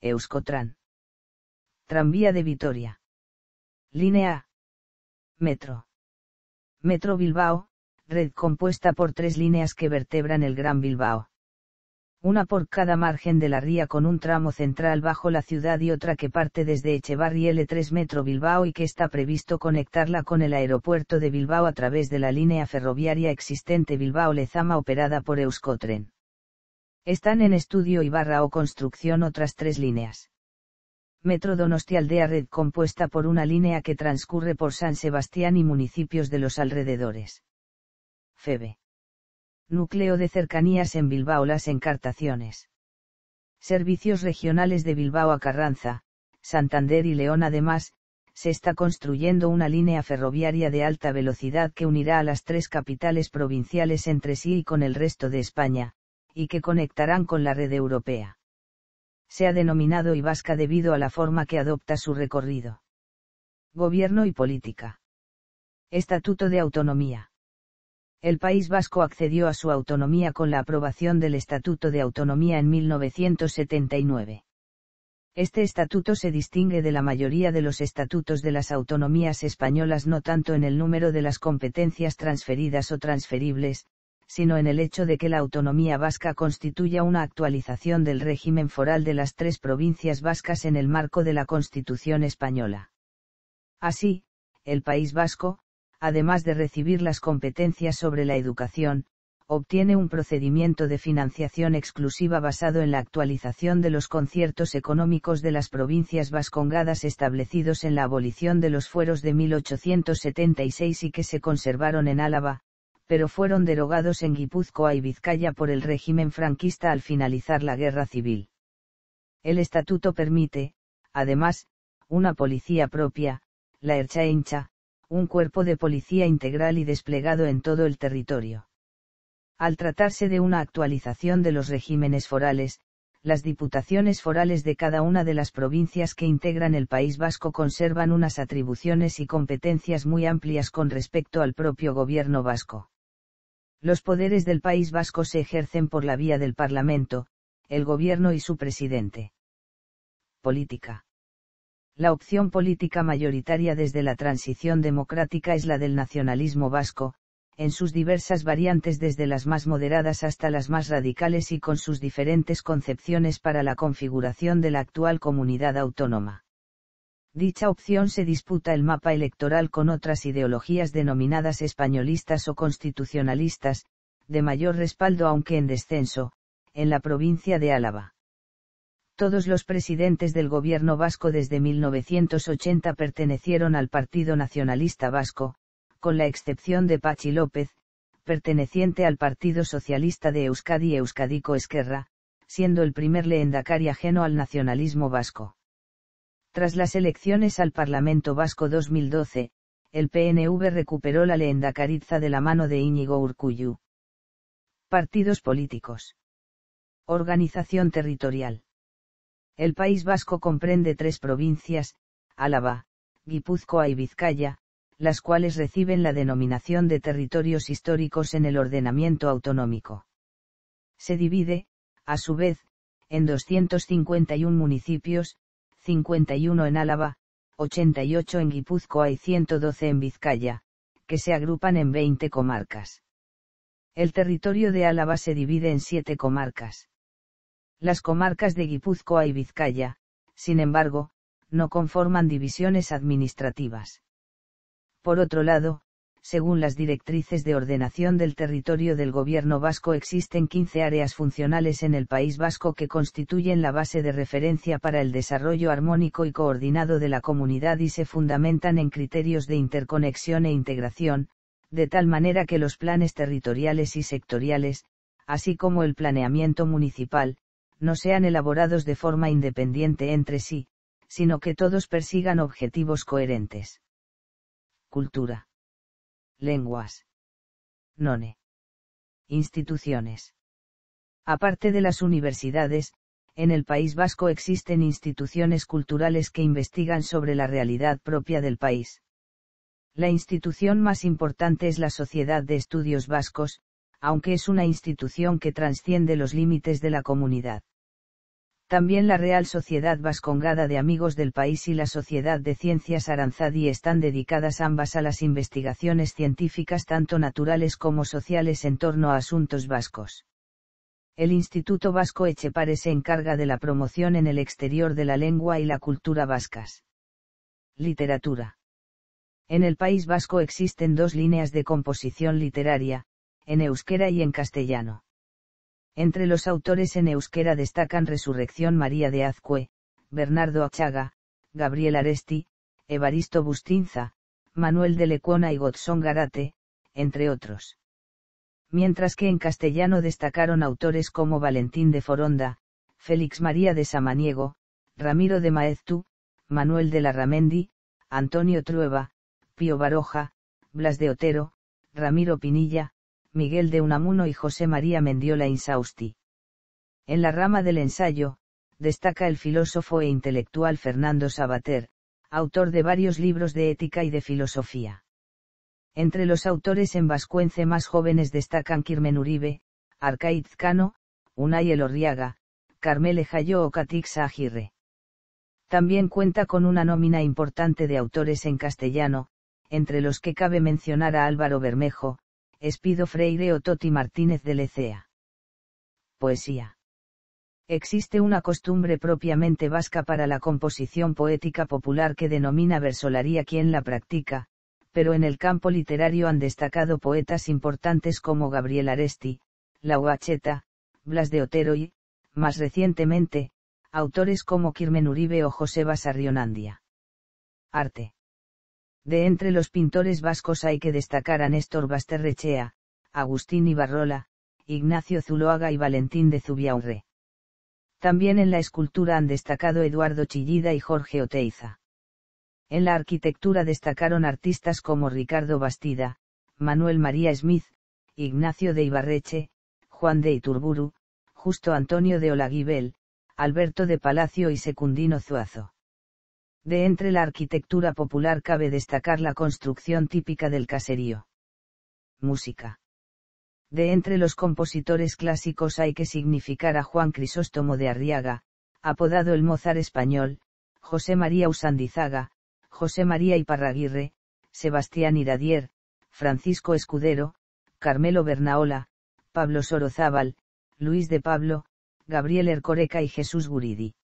S1: Euskotran. Tranvía de Vitoria. Línea Metro. Metro Bilbao, red compuesta por tres líneas que vertebran el Gran Bilbao una por cada margen de la ría con un tramo central bajo la ciudad y otra que parte desde Echevarri L3 Metro Bilbao y que está previsto conectarla con el aeropuerto de Bilbao a través de la línea ferroviaria existente Bilbao-Lezama operada por Euskotren. Están en estudio y barra o construcción otras tres líneas. Metro Donostialdea Red compuesta por una línea que transcurre por San Sebastián y municipios de los alrededores. FEBE Núcleo de Cercanías en Bilbao Las Encartaciones. Servicios regionales de Bilbao a Carranza, Santander y León además, se está construyendo una línea ferroviaria de alta velocidad que unirá a las tres capitales provinciales entre sí y con el resto de España, y que conectarán con la red europea. Se ha denominado Ibasca debido a la forma que adopta su recorrido. Gobierno y política. Estatuto de Autonomía el País Vasco accedió a su autonomía con la aprobación del Estatuto de Autonomía en 1979. Este estatuto se distingue de la mayoría de los estatutos de las autonomías españolas no tanto en el número de las competencias transferidas o transferibles, sino en el hecho de que la autonomía vasca constituya una actualización del régimen foral de las tres provincias vascas en el marco de la Constitución española. Así, el País Vasco, además de recibir las competencias sobre la educación, obtiene un procedimiento de financiación exclusiva basado en la actualización de los conciertos económicos de las provincias vascongadas establecidos en la abolición de los fueros de 1876 y que se conservaron en Álava, pero fueron derogados en Guipúzcoa y Vizcaya por el régimen franquista al finalizar la guerra civil. El estatuto permite, además, una policía propia, la Erchaincha, un cuerpo de policía integral y desplegado en todo el territorio. Al tratarse de una actualización de los regímenes forales, las diputaciones forales de cada una de las provincias que integran el País Vasco conservan unas atribuciones y competencias muy amplias con respecto al propio gobierno vasco. Los poderes del País Vasco se ejercen por la vía del Parlamento, el gobierno y su presidente. Política. La opción política mayoritaria desde la transición democrática es la del nacionalismo vasco, en sus diversas variantes desde las más moderadas hasta las más radicales y con sus diferentes concepciones para la configuración de la actual comunidad autónoma. Dicha opción se disputa el mapa electoral con otras ideologías denominadas españolistas o constitucionalistas, de mayor respaldo aunque en descenso, en la provincia de Álava todos los presidentes del gobierno vasco desde 1980 pertenecieron al Partido Nacionalista Vasco, con la excepción de Pachi López, perteneciente al Partido Socialista de Euskadi Euskadico Esquerra, siendo el primer Leendacari ajeno al nacionalismo vasco. Tras las elecciones al Parlamento Vasco 2012, el PNV recuperó la leendacariza de la mano de Íñigo Urcuyu. Partidos políticos. Organización territorial. El País Vasco comprende tres provincias, Álava, Guipúzcoa y Vizcaya, las cuales reciben la denominación de territorios históricos en el ordenamiento autonómico. Se divide, a su vez, en 251 municipios, 51 en Álava, 88 en Guipúzcoa y 112 en Vizcaya, que se agrupan en 20 comarcas. El territorio de Álava se divide en siete comarcas. Las comarcas de Guipúzcoa y Vizcaya, sin embargo, no conforman divisiones administrativas. Por otro lado, según las directrices de ordenación del territorio del gobierno vasco existen 15 áreas funcionales en el País vasco que constituyen la base de referencia para el desarrollo armónico y coordinado de la comunidad y se fundamentan en criterios de interconexión e integración, de tal manera que los planes territoriales y sectoriales, así como el planeamiento municipal, no sean elaborados de forma independiente entre sí, sino que todos persigan objetivos coherentes. Cultura. Lenguas. None. Instituciones. Aparte de las universidades, en el País Vasco existen instituciones culturales que investigan sobre la realidad propia del país. La institución más importante es la Sociedad de Estudios Vascos, aunque es una institución que trasciende los límites de la comunidad. También la Real Sociedad Vascongada de Amigos del País y la Sociedad de Ciencias Aranzadi están dedicadas ambas a las investigaciones científicas tanto naturales como sociales en torno a asuntos vascos. El Instituto Vasco Echepare se encarga de la promoción en el exterior de la lengua y la cultura vascas. Literatura. En el País Vasco existen dos líneas de composición literaria, en euskera y en castellano. Entre los autores en euskera destacan Resurrección María de Azcue, Bernardo Achaga, Gabriel Aresti, Evaristo Bustinza, Manuel de Lecuona y Godzón Garate, entre otros. Mientras que en castellano destacaron autores como Valentín de Foronda, Félix María de Samaniego, Ramiro de Maeztu, Manuel de la Ramendi, Antonio Trueba, Pío Baroja, Blas de Otero, Ramiro Pinilla, Miguel de Unamuno y José María Mendiola Insausti. En la rama del ensayo, destaca el filósofo e intelectual Fernando Sabater, autor de varios libros de ética y de filosofía. Entre los autores en Vascuence más jóvenes destacan Kirmen Uribe, Arcaid Cano, Unai Elorriaga, Carmele Jayo o Catixa Agirre. También cuenta con una nómina importante de autores en castellano, entre los que cabe mencionar a Álvaro Bermejo, Espido Freire o Toti Martínez de Lecea. Poesía. Existe una costumbre propiamente vasca para la composición poética popular que denomina versolaría quien la practica, pero en el campo literario han destacado poetas importantes como Gabriel Aresti, Lauacheta, Blas de Otero y, más recientemente, autores como Kirmen Uribe o José Basarrionandia. Arte. De entre los pintores vascos hay que destacar a Néstor Basterrechea, Agustín Ibarrola, Ignacio Zuloaga y Valentín de Zubiaurre. También en la escultura han destacado Eduardo Chillida y Jorge Oteiza. En la arquitectura destacaron artistas como Ricardo Bastida, Manuel María Smith, Ignacio de Ibarreche, Juan de Iturburu, Justo Antonio de Olaguibel, Alberto de Palacio y Secundino Zuazo. De entre la arquitectura popular cabe destacar la construcción típica del caserío. Música. De entre los compositores clásicos hay que significar a Juan Crisóstomo de Arriaga, apodado el Mozart español, José María Usandizaga, José María Iparraguirre, Sebastián Iradier, Francisco Escudero, Carmelo Bernaola, Pablo Sorozábal, Luis de Pablo, Gabriel Ercoreca y Jesús Guridi.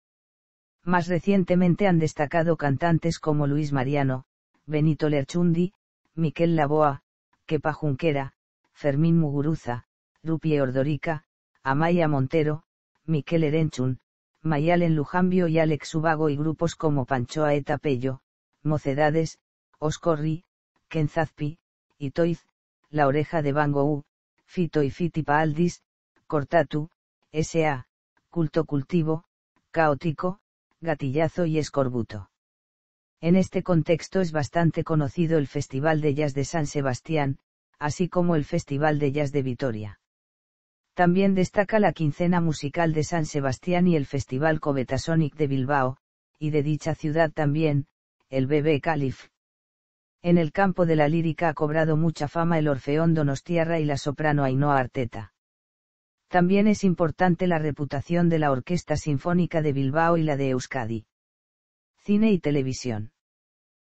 S1: Más recientemente han destacado cantantes como Luis Mariano, Benito Lerchundi, Miquel Laboa, Kepa Junquera, Fermín Muguruza, Rupie Ordorica, Amaya Montero, Miquel Erenchun, Mayal Lujambio y Alex Ubago y grupos como Panchoa Etapello, Mocedades, Oscorri, Kenzazpi, Itoiz, La Oreja de Bangoú Fito y Fitipa Aldis, Cortatu, S.A., Culto Cultivo, Caótico, gatillazo y escorbuto. En este contexto es bastante conocido el Festival de Jazz de San Sebastián, así como el Festival de Jazz de Vitoria. También destaca la Quincena Musical de San Sebastián y el Festival sonic de Bilbao, y de dicha ciudad también, el Bebé Calif. En el campo de la lírica ha cobrado mucha fama el Orfeón Donostiarra y la soprano Ainhoa Arteta también es importante la reputación de la Orquesta Sinfónica de Bilbao y la de Euskadi. Cine y televisión.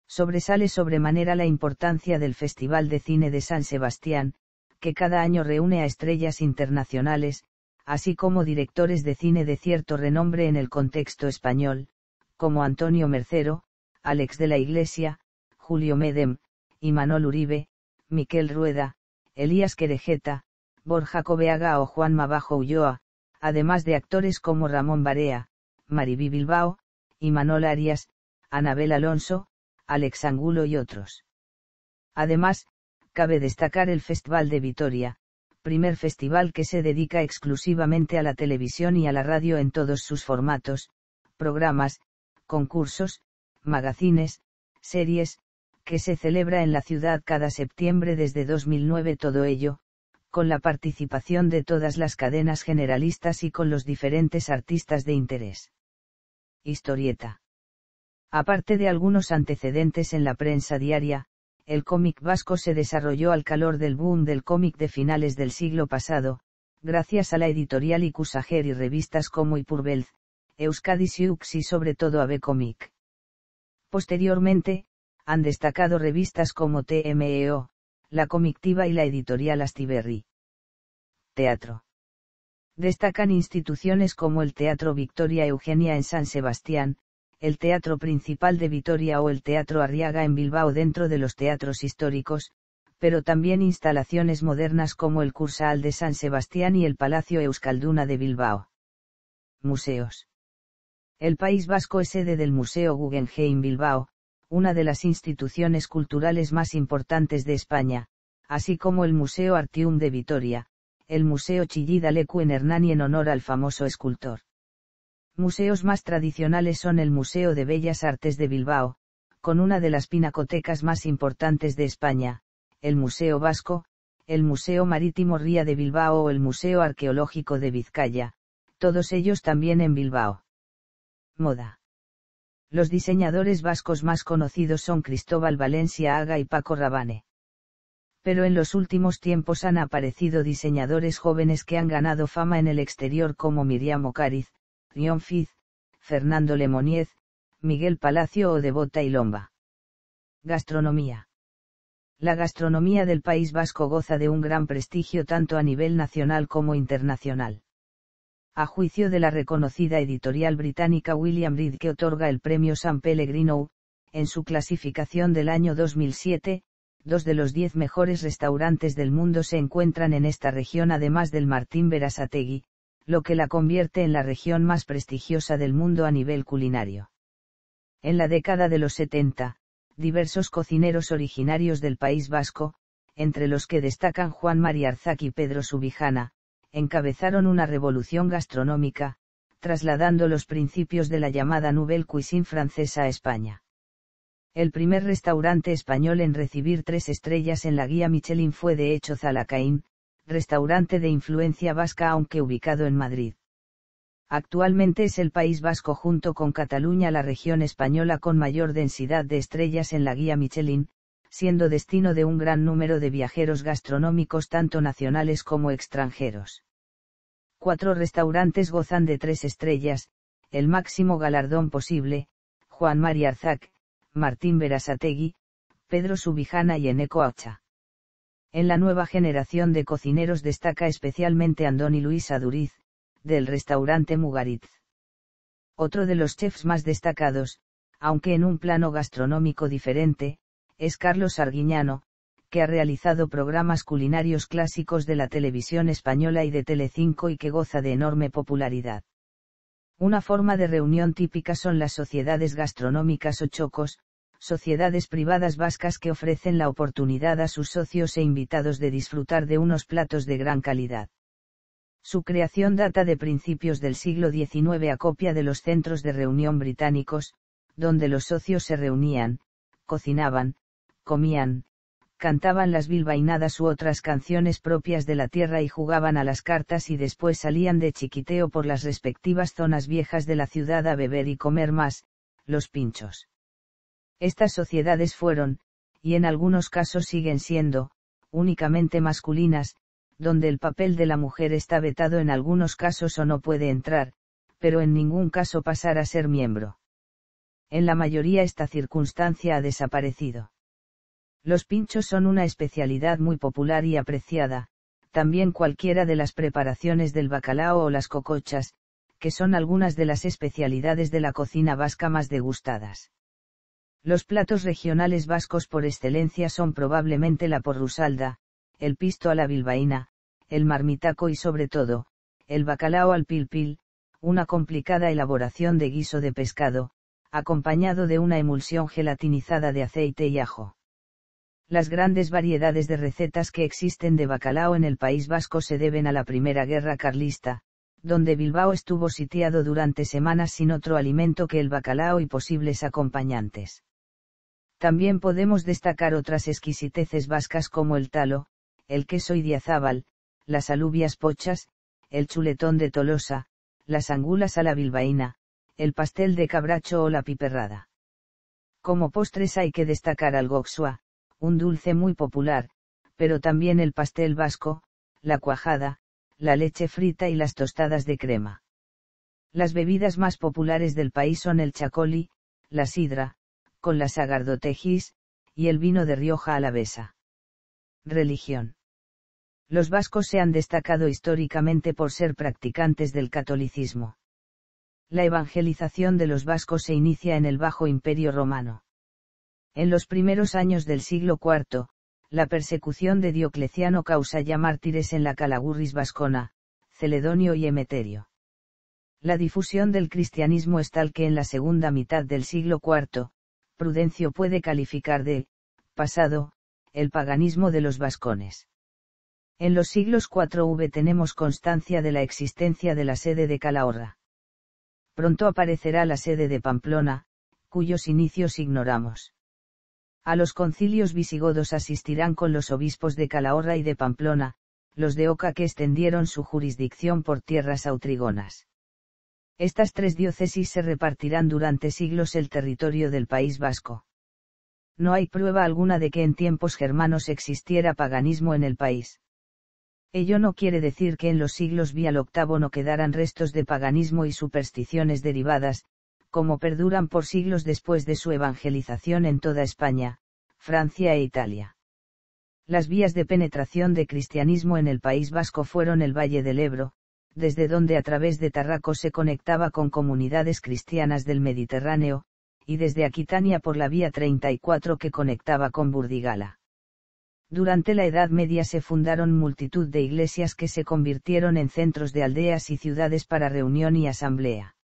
S1: Sobresale sobremanera la importancia del Festival de Cine de San Sebastián, que cada año reúne a estrellas internacionales, así como directores de cine de cierto renombre en el contexto español, como Antonio Mercero, Alex de la Iglesia, Julio Medem, Imanol Uribe, Miquel Rueda, Elías Querejeta, Borja Coveaga o Juan Mabajo Ulloa, además de actores como Ramón Barea, Mariby Bilbao, Imanol Arias, Anabel Alonso, Alex Angulo y otros. Además, cabe destacar el Festival de Vitoria, primer festival que se dedica exclusivamente a la televisión y a la radio en todos sus formatos, programas, concursos, magazines, series, que se celebra en la ciudad cada septiembre desde 2009 todo ello, con la participación de todas las cadenas generalistas y con los diferentes artistas de interés. Historieta. Aparte de algunos antecedentes en la prensa diaria, el cómic vasco se desarrolló al calor del boom del cómic de finales del siglo pasado, gracias a la editorial Icusager y revistas como Ipurbelz, Euskadi Siux y sobre todo AB Comic. Posteriormente, han destacado revistas como TMEO, la Comictiva y la editorial Astiberri. Teatro. Destacan instituciones como el Teatro Victoria Eugenia en San Sebastián, el Teatro Principal de Vitoria o el Teatro Arriaga en Bilbao dentro de los teatros históricos, pero también instalaciones modernas como el Cursaal de San Sebastián y el Palacio Euskalduna de Bilbao. Museos. El País Vasco es sede del Museo Guggenheim Bilbao, una de las instituciones culturales más importantes de España, así como el Museo Artium de Vitoria, el Museo Chillida Lecu en Hernani en honor al famoso escultor. Museos más tradicionales son el Museo de Bellas Artes de Bilbao, con una de las pinacotecas más importantes de España, el Museo Vasco, el Museo Marítimo Ría de Bilbao o el Museo Arqueológico de Vizcaya, todos ellos también en Bilbao. Moda. Los diseñadores vascos más conocidos son Cristóbal Valencia Aga y Paco Rabane. Pero en los últimos tiempos han aparecido diseñadores jóvenes que han ganado fama en el exterior como Miriam Ocariz, Rion Fiz, Fernando Lemoniez, Miguel Palacio o Devota y Lomba. Gastronomía. La gastronomía del País Vasco goza de un gran prestigio tanto a nivel nacional como internacional a juicio de la reconocida editorial británica William Reed que otorga el premio San Pellegrino, en su clasificación del año 2007, dos de los diez mejores restaurantes del mundo se encuentran en esta región además del Martín Berasategui, lo que la convierte en la región más prestigiosa del mundo a nivel culinario. En la década de los 70, diversos cocineros originarios del País Vasco, entre los que destacan Juan María Arzak y Pedro Subijana, encabezaron una revolución gastronómica, trasladando los principios de la llamada Nouvelle Cuisine francesa a España. El primer restaurante español en recibir tres estrellas en la guía Michelin fue de hecho Zalacaín, restaurante de influencia vasca aunque ubicado en Madrid. Actualmente es el País Vasco junto con Cataluña la región española con mayor densidad de estrellas en la guía Michelin, siendo destino de un gran número de viajeros gastronómicos tanto nacionales como extranjeros. Cuatro restaurantes gozan de tres estrellas, el máximo galardón posible, Juan María Arzac, Martín Verasategui, Pedro Subijana y Eneco Acha. En la nueva generación de cocineros destaca especialmente Andoni Luis Aduriz, del restaurante Mugaritz. Otro de los chefs más destacados, aunque en un plano gastronómico diferente, es Carlos Arguiñano, que ha realizado programas culinarios clásicos de la televisión española y de Telecinco y que goza de enorme popularidad. Una forma de reunión típica son las sociedades gastronómicas o chocos, sociedades privadas vascas que ofrecen la oportunidad a sus socios e invitados de disfrutar de unos platos de gran calidad. Su creación data de principios del siglo XIX a copia de los centros de reunión británicos, donde los socios se reunían, cocinaban, comían, cantaban las bilbainadas u otras canciones propias de la tierra y jugaban a las cartas y después salían de chiquiteo por las respectivas zonas viejas de la ciudad a beber y comer más, los pinchos. Estas sociedades fueron, y en algunos casos siguen siendo, únicamente masculinas, donde el papel de la mujer está vetado en algunos casos o no puede entrar, pero en ningún caso pasar a ser miembro. En la mayoría esta circunstancia ha desaparecido. Los pinchos son una especialidad muy popular y apreciada, también cualquiera de las preparaciones del bacalao o las cocochas, que son algunas de las especialidades de la cocina vasca más degustadas. Los platos regionales vascos por excelencia son probablemente la porrusalda, el pisto a la bilbaína, el marmitaco y sobre todo, el bacalao al pilpil, una complicada elaboración de guiso de pescado, acompañado de una emulsión gelatinizada de aceite y ajo. Las grandes variedades de recetas que existen de bacalao en el País Vasco se deben a la Primera Guerra Carlista, donde Bilbao estuvo sitiado durante semanas sin otro alimento que el bacalao y posibles acompañantes. También podemos destacar otras exquisiteces vascas como el talo, el queso y diazábal, las alubias pochas, el chuletón de Tolosa, las angulas a la bilbaína, el pastel de cabracho o la piperrada. Como postres hay que destacar al goxua, un dulce muy popular, pero también el pastel vasco, la cuajada, la leche frita y las tostadas de crema. Las bebidas más populares del país son el chacoli, la sidra, con la sagardotejis, y el vino de Rioja alavesa. Religión. Los vascos se han destacado históricamente por ser practicantes del catolicismo. La evangelización de los vascos se inicia en el Bajo Imperio Romano. En los primeros años del siglo IV, la persecución de Diocleciano causa ya mártires en la Calagurris vascona, Celedonio y Emeterio. La difusión del cristianismo es tal que en la segunda mitad del siglo IV, Prudencio puede calificar de pasado el paganismo de los vascones. En los siglos IV-V tenemos constancia de la existencia de la sede de Calahorra. Pronto aparecerá la sede de Pamplona, cuyos inicios ignoramos. A los concilios visigodos asistirán con los obispos de Calahorra y de Pamplona, los de Oca que extendieron su jurisdicción por tierras autrigonas. Estas tres diócesis se repartirán durante siglos el territorio del País Vasco. No hay prueba alguna de que en tiempos germanos existiera paganismo en el país. Ello no quiere decir que en los siglos VI al VIII no quedaran restos de paganismo y supersticiones derivadas, como perduran por siglos después de su evangelización en toda España, Francia e Italia. Las vías de penetración de cristianismo en el País Vasco fueron el Valle del Ebro, desde donde a través de Tarraco se conectaba con comunidades cristianas del Mediterráneo, y desde Aquitania por la vía 34 que conectaba con Burdigala. Durante la Edad Media se fundaron multitud de iglesias que se convirtieron en centros de aldeas y ciudades para reunión y asamblea.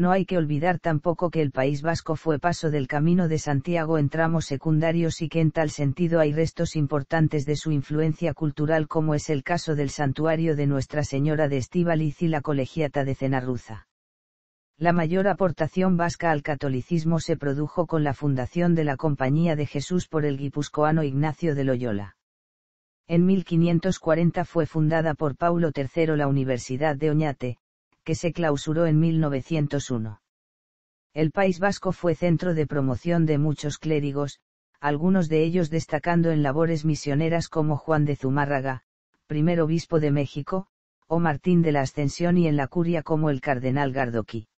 S1: No hay que olvidar tampoco que el País Vasco fue paso del Camino de Santiago en tramos secundarios y que en tal sentido hay restos importantes de su influencia cultural como es el caso del santuario de Nuestra Señora de Estíbaliz y la colegiata de Cenarruza. La mayor aportación vasca al catolicismo se produjo con la fundación de la Compañía de Jesús por el guipuzcoano Ignacio de Loyola. En 1540 fue fundada por Paulo III la Universidad de Oñate, que se clausuró en 1901. El País Vasco fue centro de promoción de muchos clérigos, algunos de ellos destacando en labores misioneras como Juan de Zumárraga, primer obispo de México, o Martín de la Ascensión y en la curia como el cardenal Gardoqui.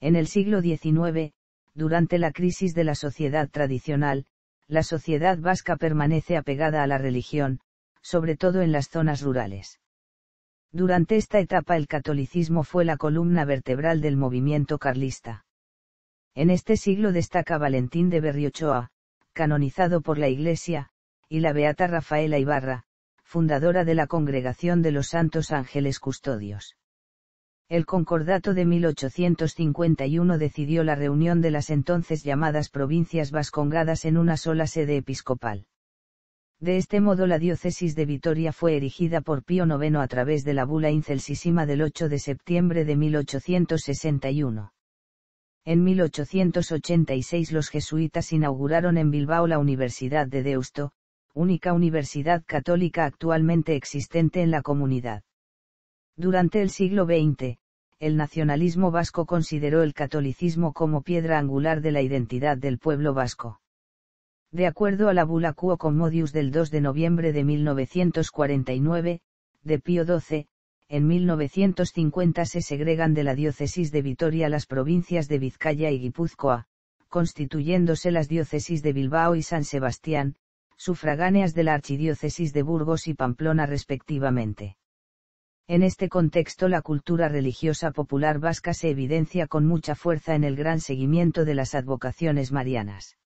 S1: En el siglo XIX, durante la crisis de la sociedad tradicional, la sociedad vasca permanece apegada a la religión, sobre todo en las zonas rurales. Durante esta etapa el catolicismo fue la columna vertebral del movimiento carlista. En este siglo destaca Valentín de Berriochoa, canonizado por la Iglesia, y la beata Rafaela Ibarra, fundadora de la Congregación de los Santos Ángeles Custodios. El Concordato de 1851 decidió la reunión de las entonces llamadas provincias vascongadas en una sola sede episcopal. De este modo la diócesis de Vitoria fue erigida por Pío IX a través de la bula incelsísima del 8 de septiembre de 1861. En 1886 los jesuitas inauguraron en Bilbao la Universidad de Deusto, única universidad católica actualmente existente en la comunidad. Durante el siglo XX, el nacionalismo vasco consideró el catolicismo como piedra angular de la identidad del pueblo vasco. De acuerdo a la bula Quo Commodius del 2 de noviembre de 1949, de Pío XII, en 1950 se segregan de la diócesis de Vitoria las provincias de Vizcaya y Guipúzcoa, constituyéndose las diócesis de Bilbao y San Sebastián, sufragáneas de la archidiócesis de Burgos y Pamplona respectivamente. En este contexto la cultura religiosa popular vasca se evidencia con mucha fuerza en el gran seguimiento de las advocaciones marianas.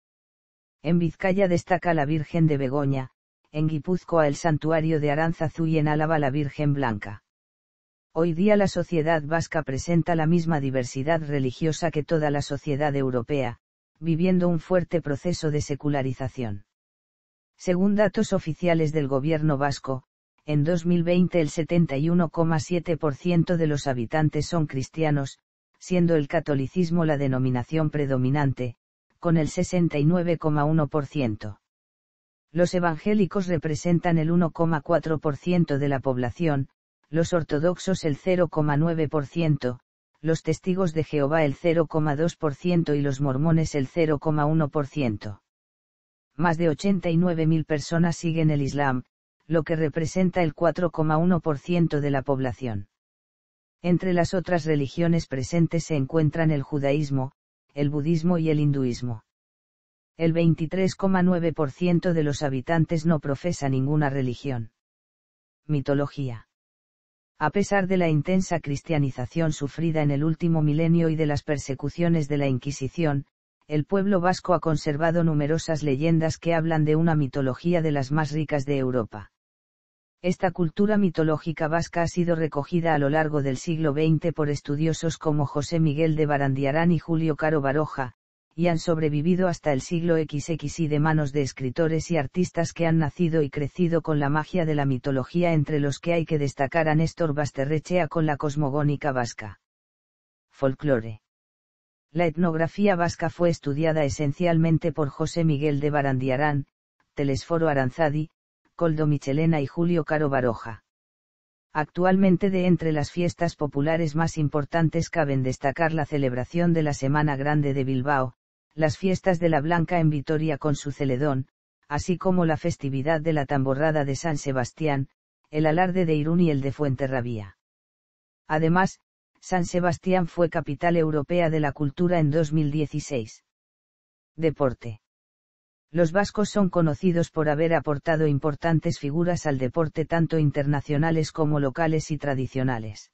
S1: En Vizcaya destaca la Virgen de Begoña, en Guipúzcoa el santuario de Aranzazu y en Álava la Virgen Blanca. Hoy día la sociedad vasca presenta la misma diversidad religiosa que toda la sociedad europea, viviendo un fuerte proceso de secularización. Según datos oficiales del gobierno vasco, en 2020 el 71,7% de los habitantes son cristianos, siendo el catolicismo la denominación predominante, con el 69,1%. Los evangélicos representan el 1,4% de la población, los ortodoxos el 0,9%, los testigos de Jehová el 0,2% y los mormones el 0,1%. Más de 89.000 personas siguen el Islam, lo que representa el 4,1% de la población. Entre las otras religiones presentes se encuentran el judaísmo, el budismo y el hinduismo. El 23,9% de los habitantes no profesa ninguna religión. Mitología. A pesar de la intensa cristianización sufrida en el último milenio y de las persecuciones de la Inquisición, el pueblo vasco ha conservado numerosas leyendas que hablan de una mitología de las más ricas de Europa. Esta cultura mitológica vasca ha sido recogida a lo largo del siglo XX por estudiosos como José Miguel de Barandiarán y Julio Caro Baroja, y han sobrevivido hasta el siglo XXI de manos de escritores y artistas que han nacido y crecido con la magia de la mitología entre los que hay que destacar a Néstor Basterrechea con la cosmogónica vasca. Folclore. La etnografía vasca fue estudiada esencialmente por José Miguel de Barandiarán, Telesforo Aranzadi, Coldo Michelena y Julio Caro Baroja. Actualmente de entre las fiestas populares más importantes caben destacar la celebración de la Semana Grande de Bilbao, las fiestas de la Blanca en Vitoria con su celedón, así como la festividad de la Tamborrada de San Sebastián, el alarde de Irún y el de Fuenterrabía. Además, San Sebastián fue capital europea de la cultura en 2016. Deporte. Los vascos son conocidos por haber aportado importantes figuras al deporte tanto internacionales como locales y tradicionales.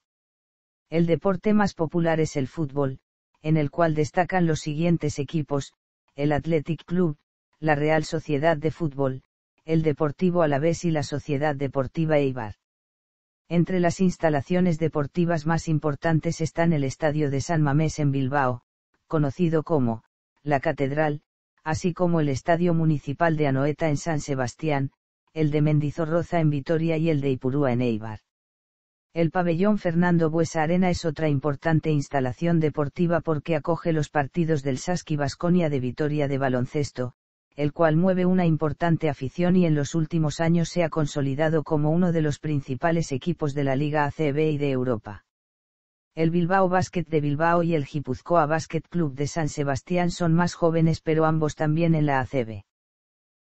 S1: El deporte más popular es el fútbol, en el cual destacan los siguientes equipos, el Athletic Club, la Real Sociedad de Fútbol, el Deportivo Alavés y la Sociedad Deportiva Eibar. Entre las instalaciones deportivas más importantes están el Estadio de San Mamés en Bilbao, conocido como, la Catedral, así como el Estadio Municipal de Anoeta en San Sebastián, el de Mendizorroza en Vitoria y el de Ipurúa en Eibar. El pabellón Fernando Buesa Arena es otra importante instalación deportiva porque acoge los partidos del Saski Vasconia de Vitoria de baloncesto, el cual mueve una importante afición y en los últimos años se ha consolidado como uno de los principales equipos de la Liga ACB y de Europa. El Bilbao Basket de Bilbao y el Gipuzkoa Basket Club de San Sebastián son más jóvenes pero ambos también en la ACB.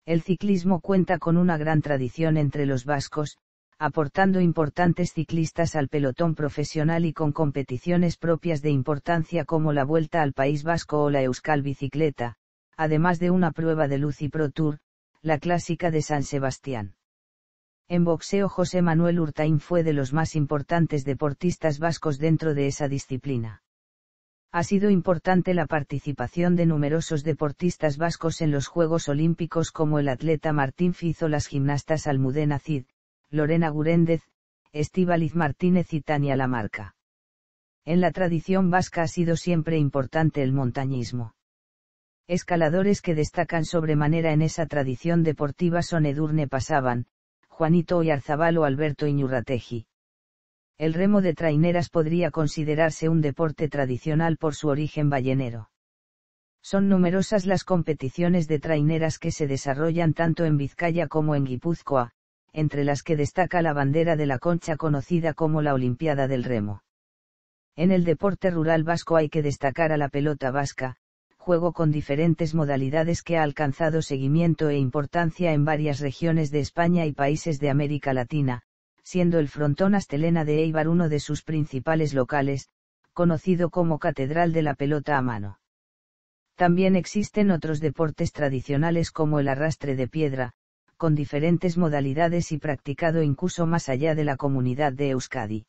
S1: El ciclismo cuenta con una gran tradición entre los vascos, aportando importantes ciclistas al pelotón profesional y con competiciones propias de importancia como la Vuelta al País Vasco o la Euskal Bicicleta, además de una prueba de y Pro Tour, la clásica de San Sebastián. En boxeo José Manuel Urtain fue de los más importantes deportistas vascos dentro de esa disciplina. Ha sido importante la participación de numerosos deportistas vascos en los Juegos Olímpicos como el atleta Martín Fizo, las gimnastas Almudena Cid, Lorena Guréndez, Estíbaliz Martínez y Tania Lamarca. En la tradición vasca ha sido siempre importante el montañismo. Escaladores que destacan sobremanera en esa tradición deportiva son Edurne Pasaban, Juanito Oyarzabal o Alberto Iñurrateji. El remo de traineras podría considerarse un deporte tradicional por su origen ballenero. Son numerosas las competiciones de traineras que se desarrollan tanto en Vizcaya como en Guipúzcoa, entre las que destaca la bandera de la concha conocida como la Olimpiada del Remo. En el deporte rural vasco hay que destacar a la pelota vasca, juego con diferentes modalidades que ha alcanzado seguimiento e importancia en varias regiones de España y países de América Latina, siendo el frontón Astelena de Eibar uno de sus principales locales, conocido como Catedral de la Pelota a Mano. También existen otros deportes tradicionales como el arrastre de piedra, con diferentes modalidades y practicado incluso más allá de la comunidad de Euskadi.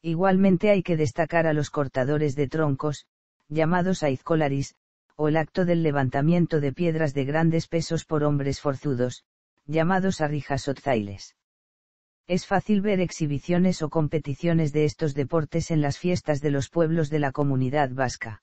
S1: Igualmente hay que destacar a los cortadores de troncos, llamados aizcolaris, o el acto del levantamiento de piedras de grandes pesos por hombres forzudos, llamados arrijasotzailes. Es fácil ver exhibiciones o competiciones de estos deportes en las fiestas de los pueblos de la comunidad vasca.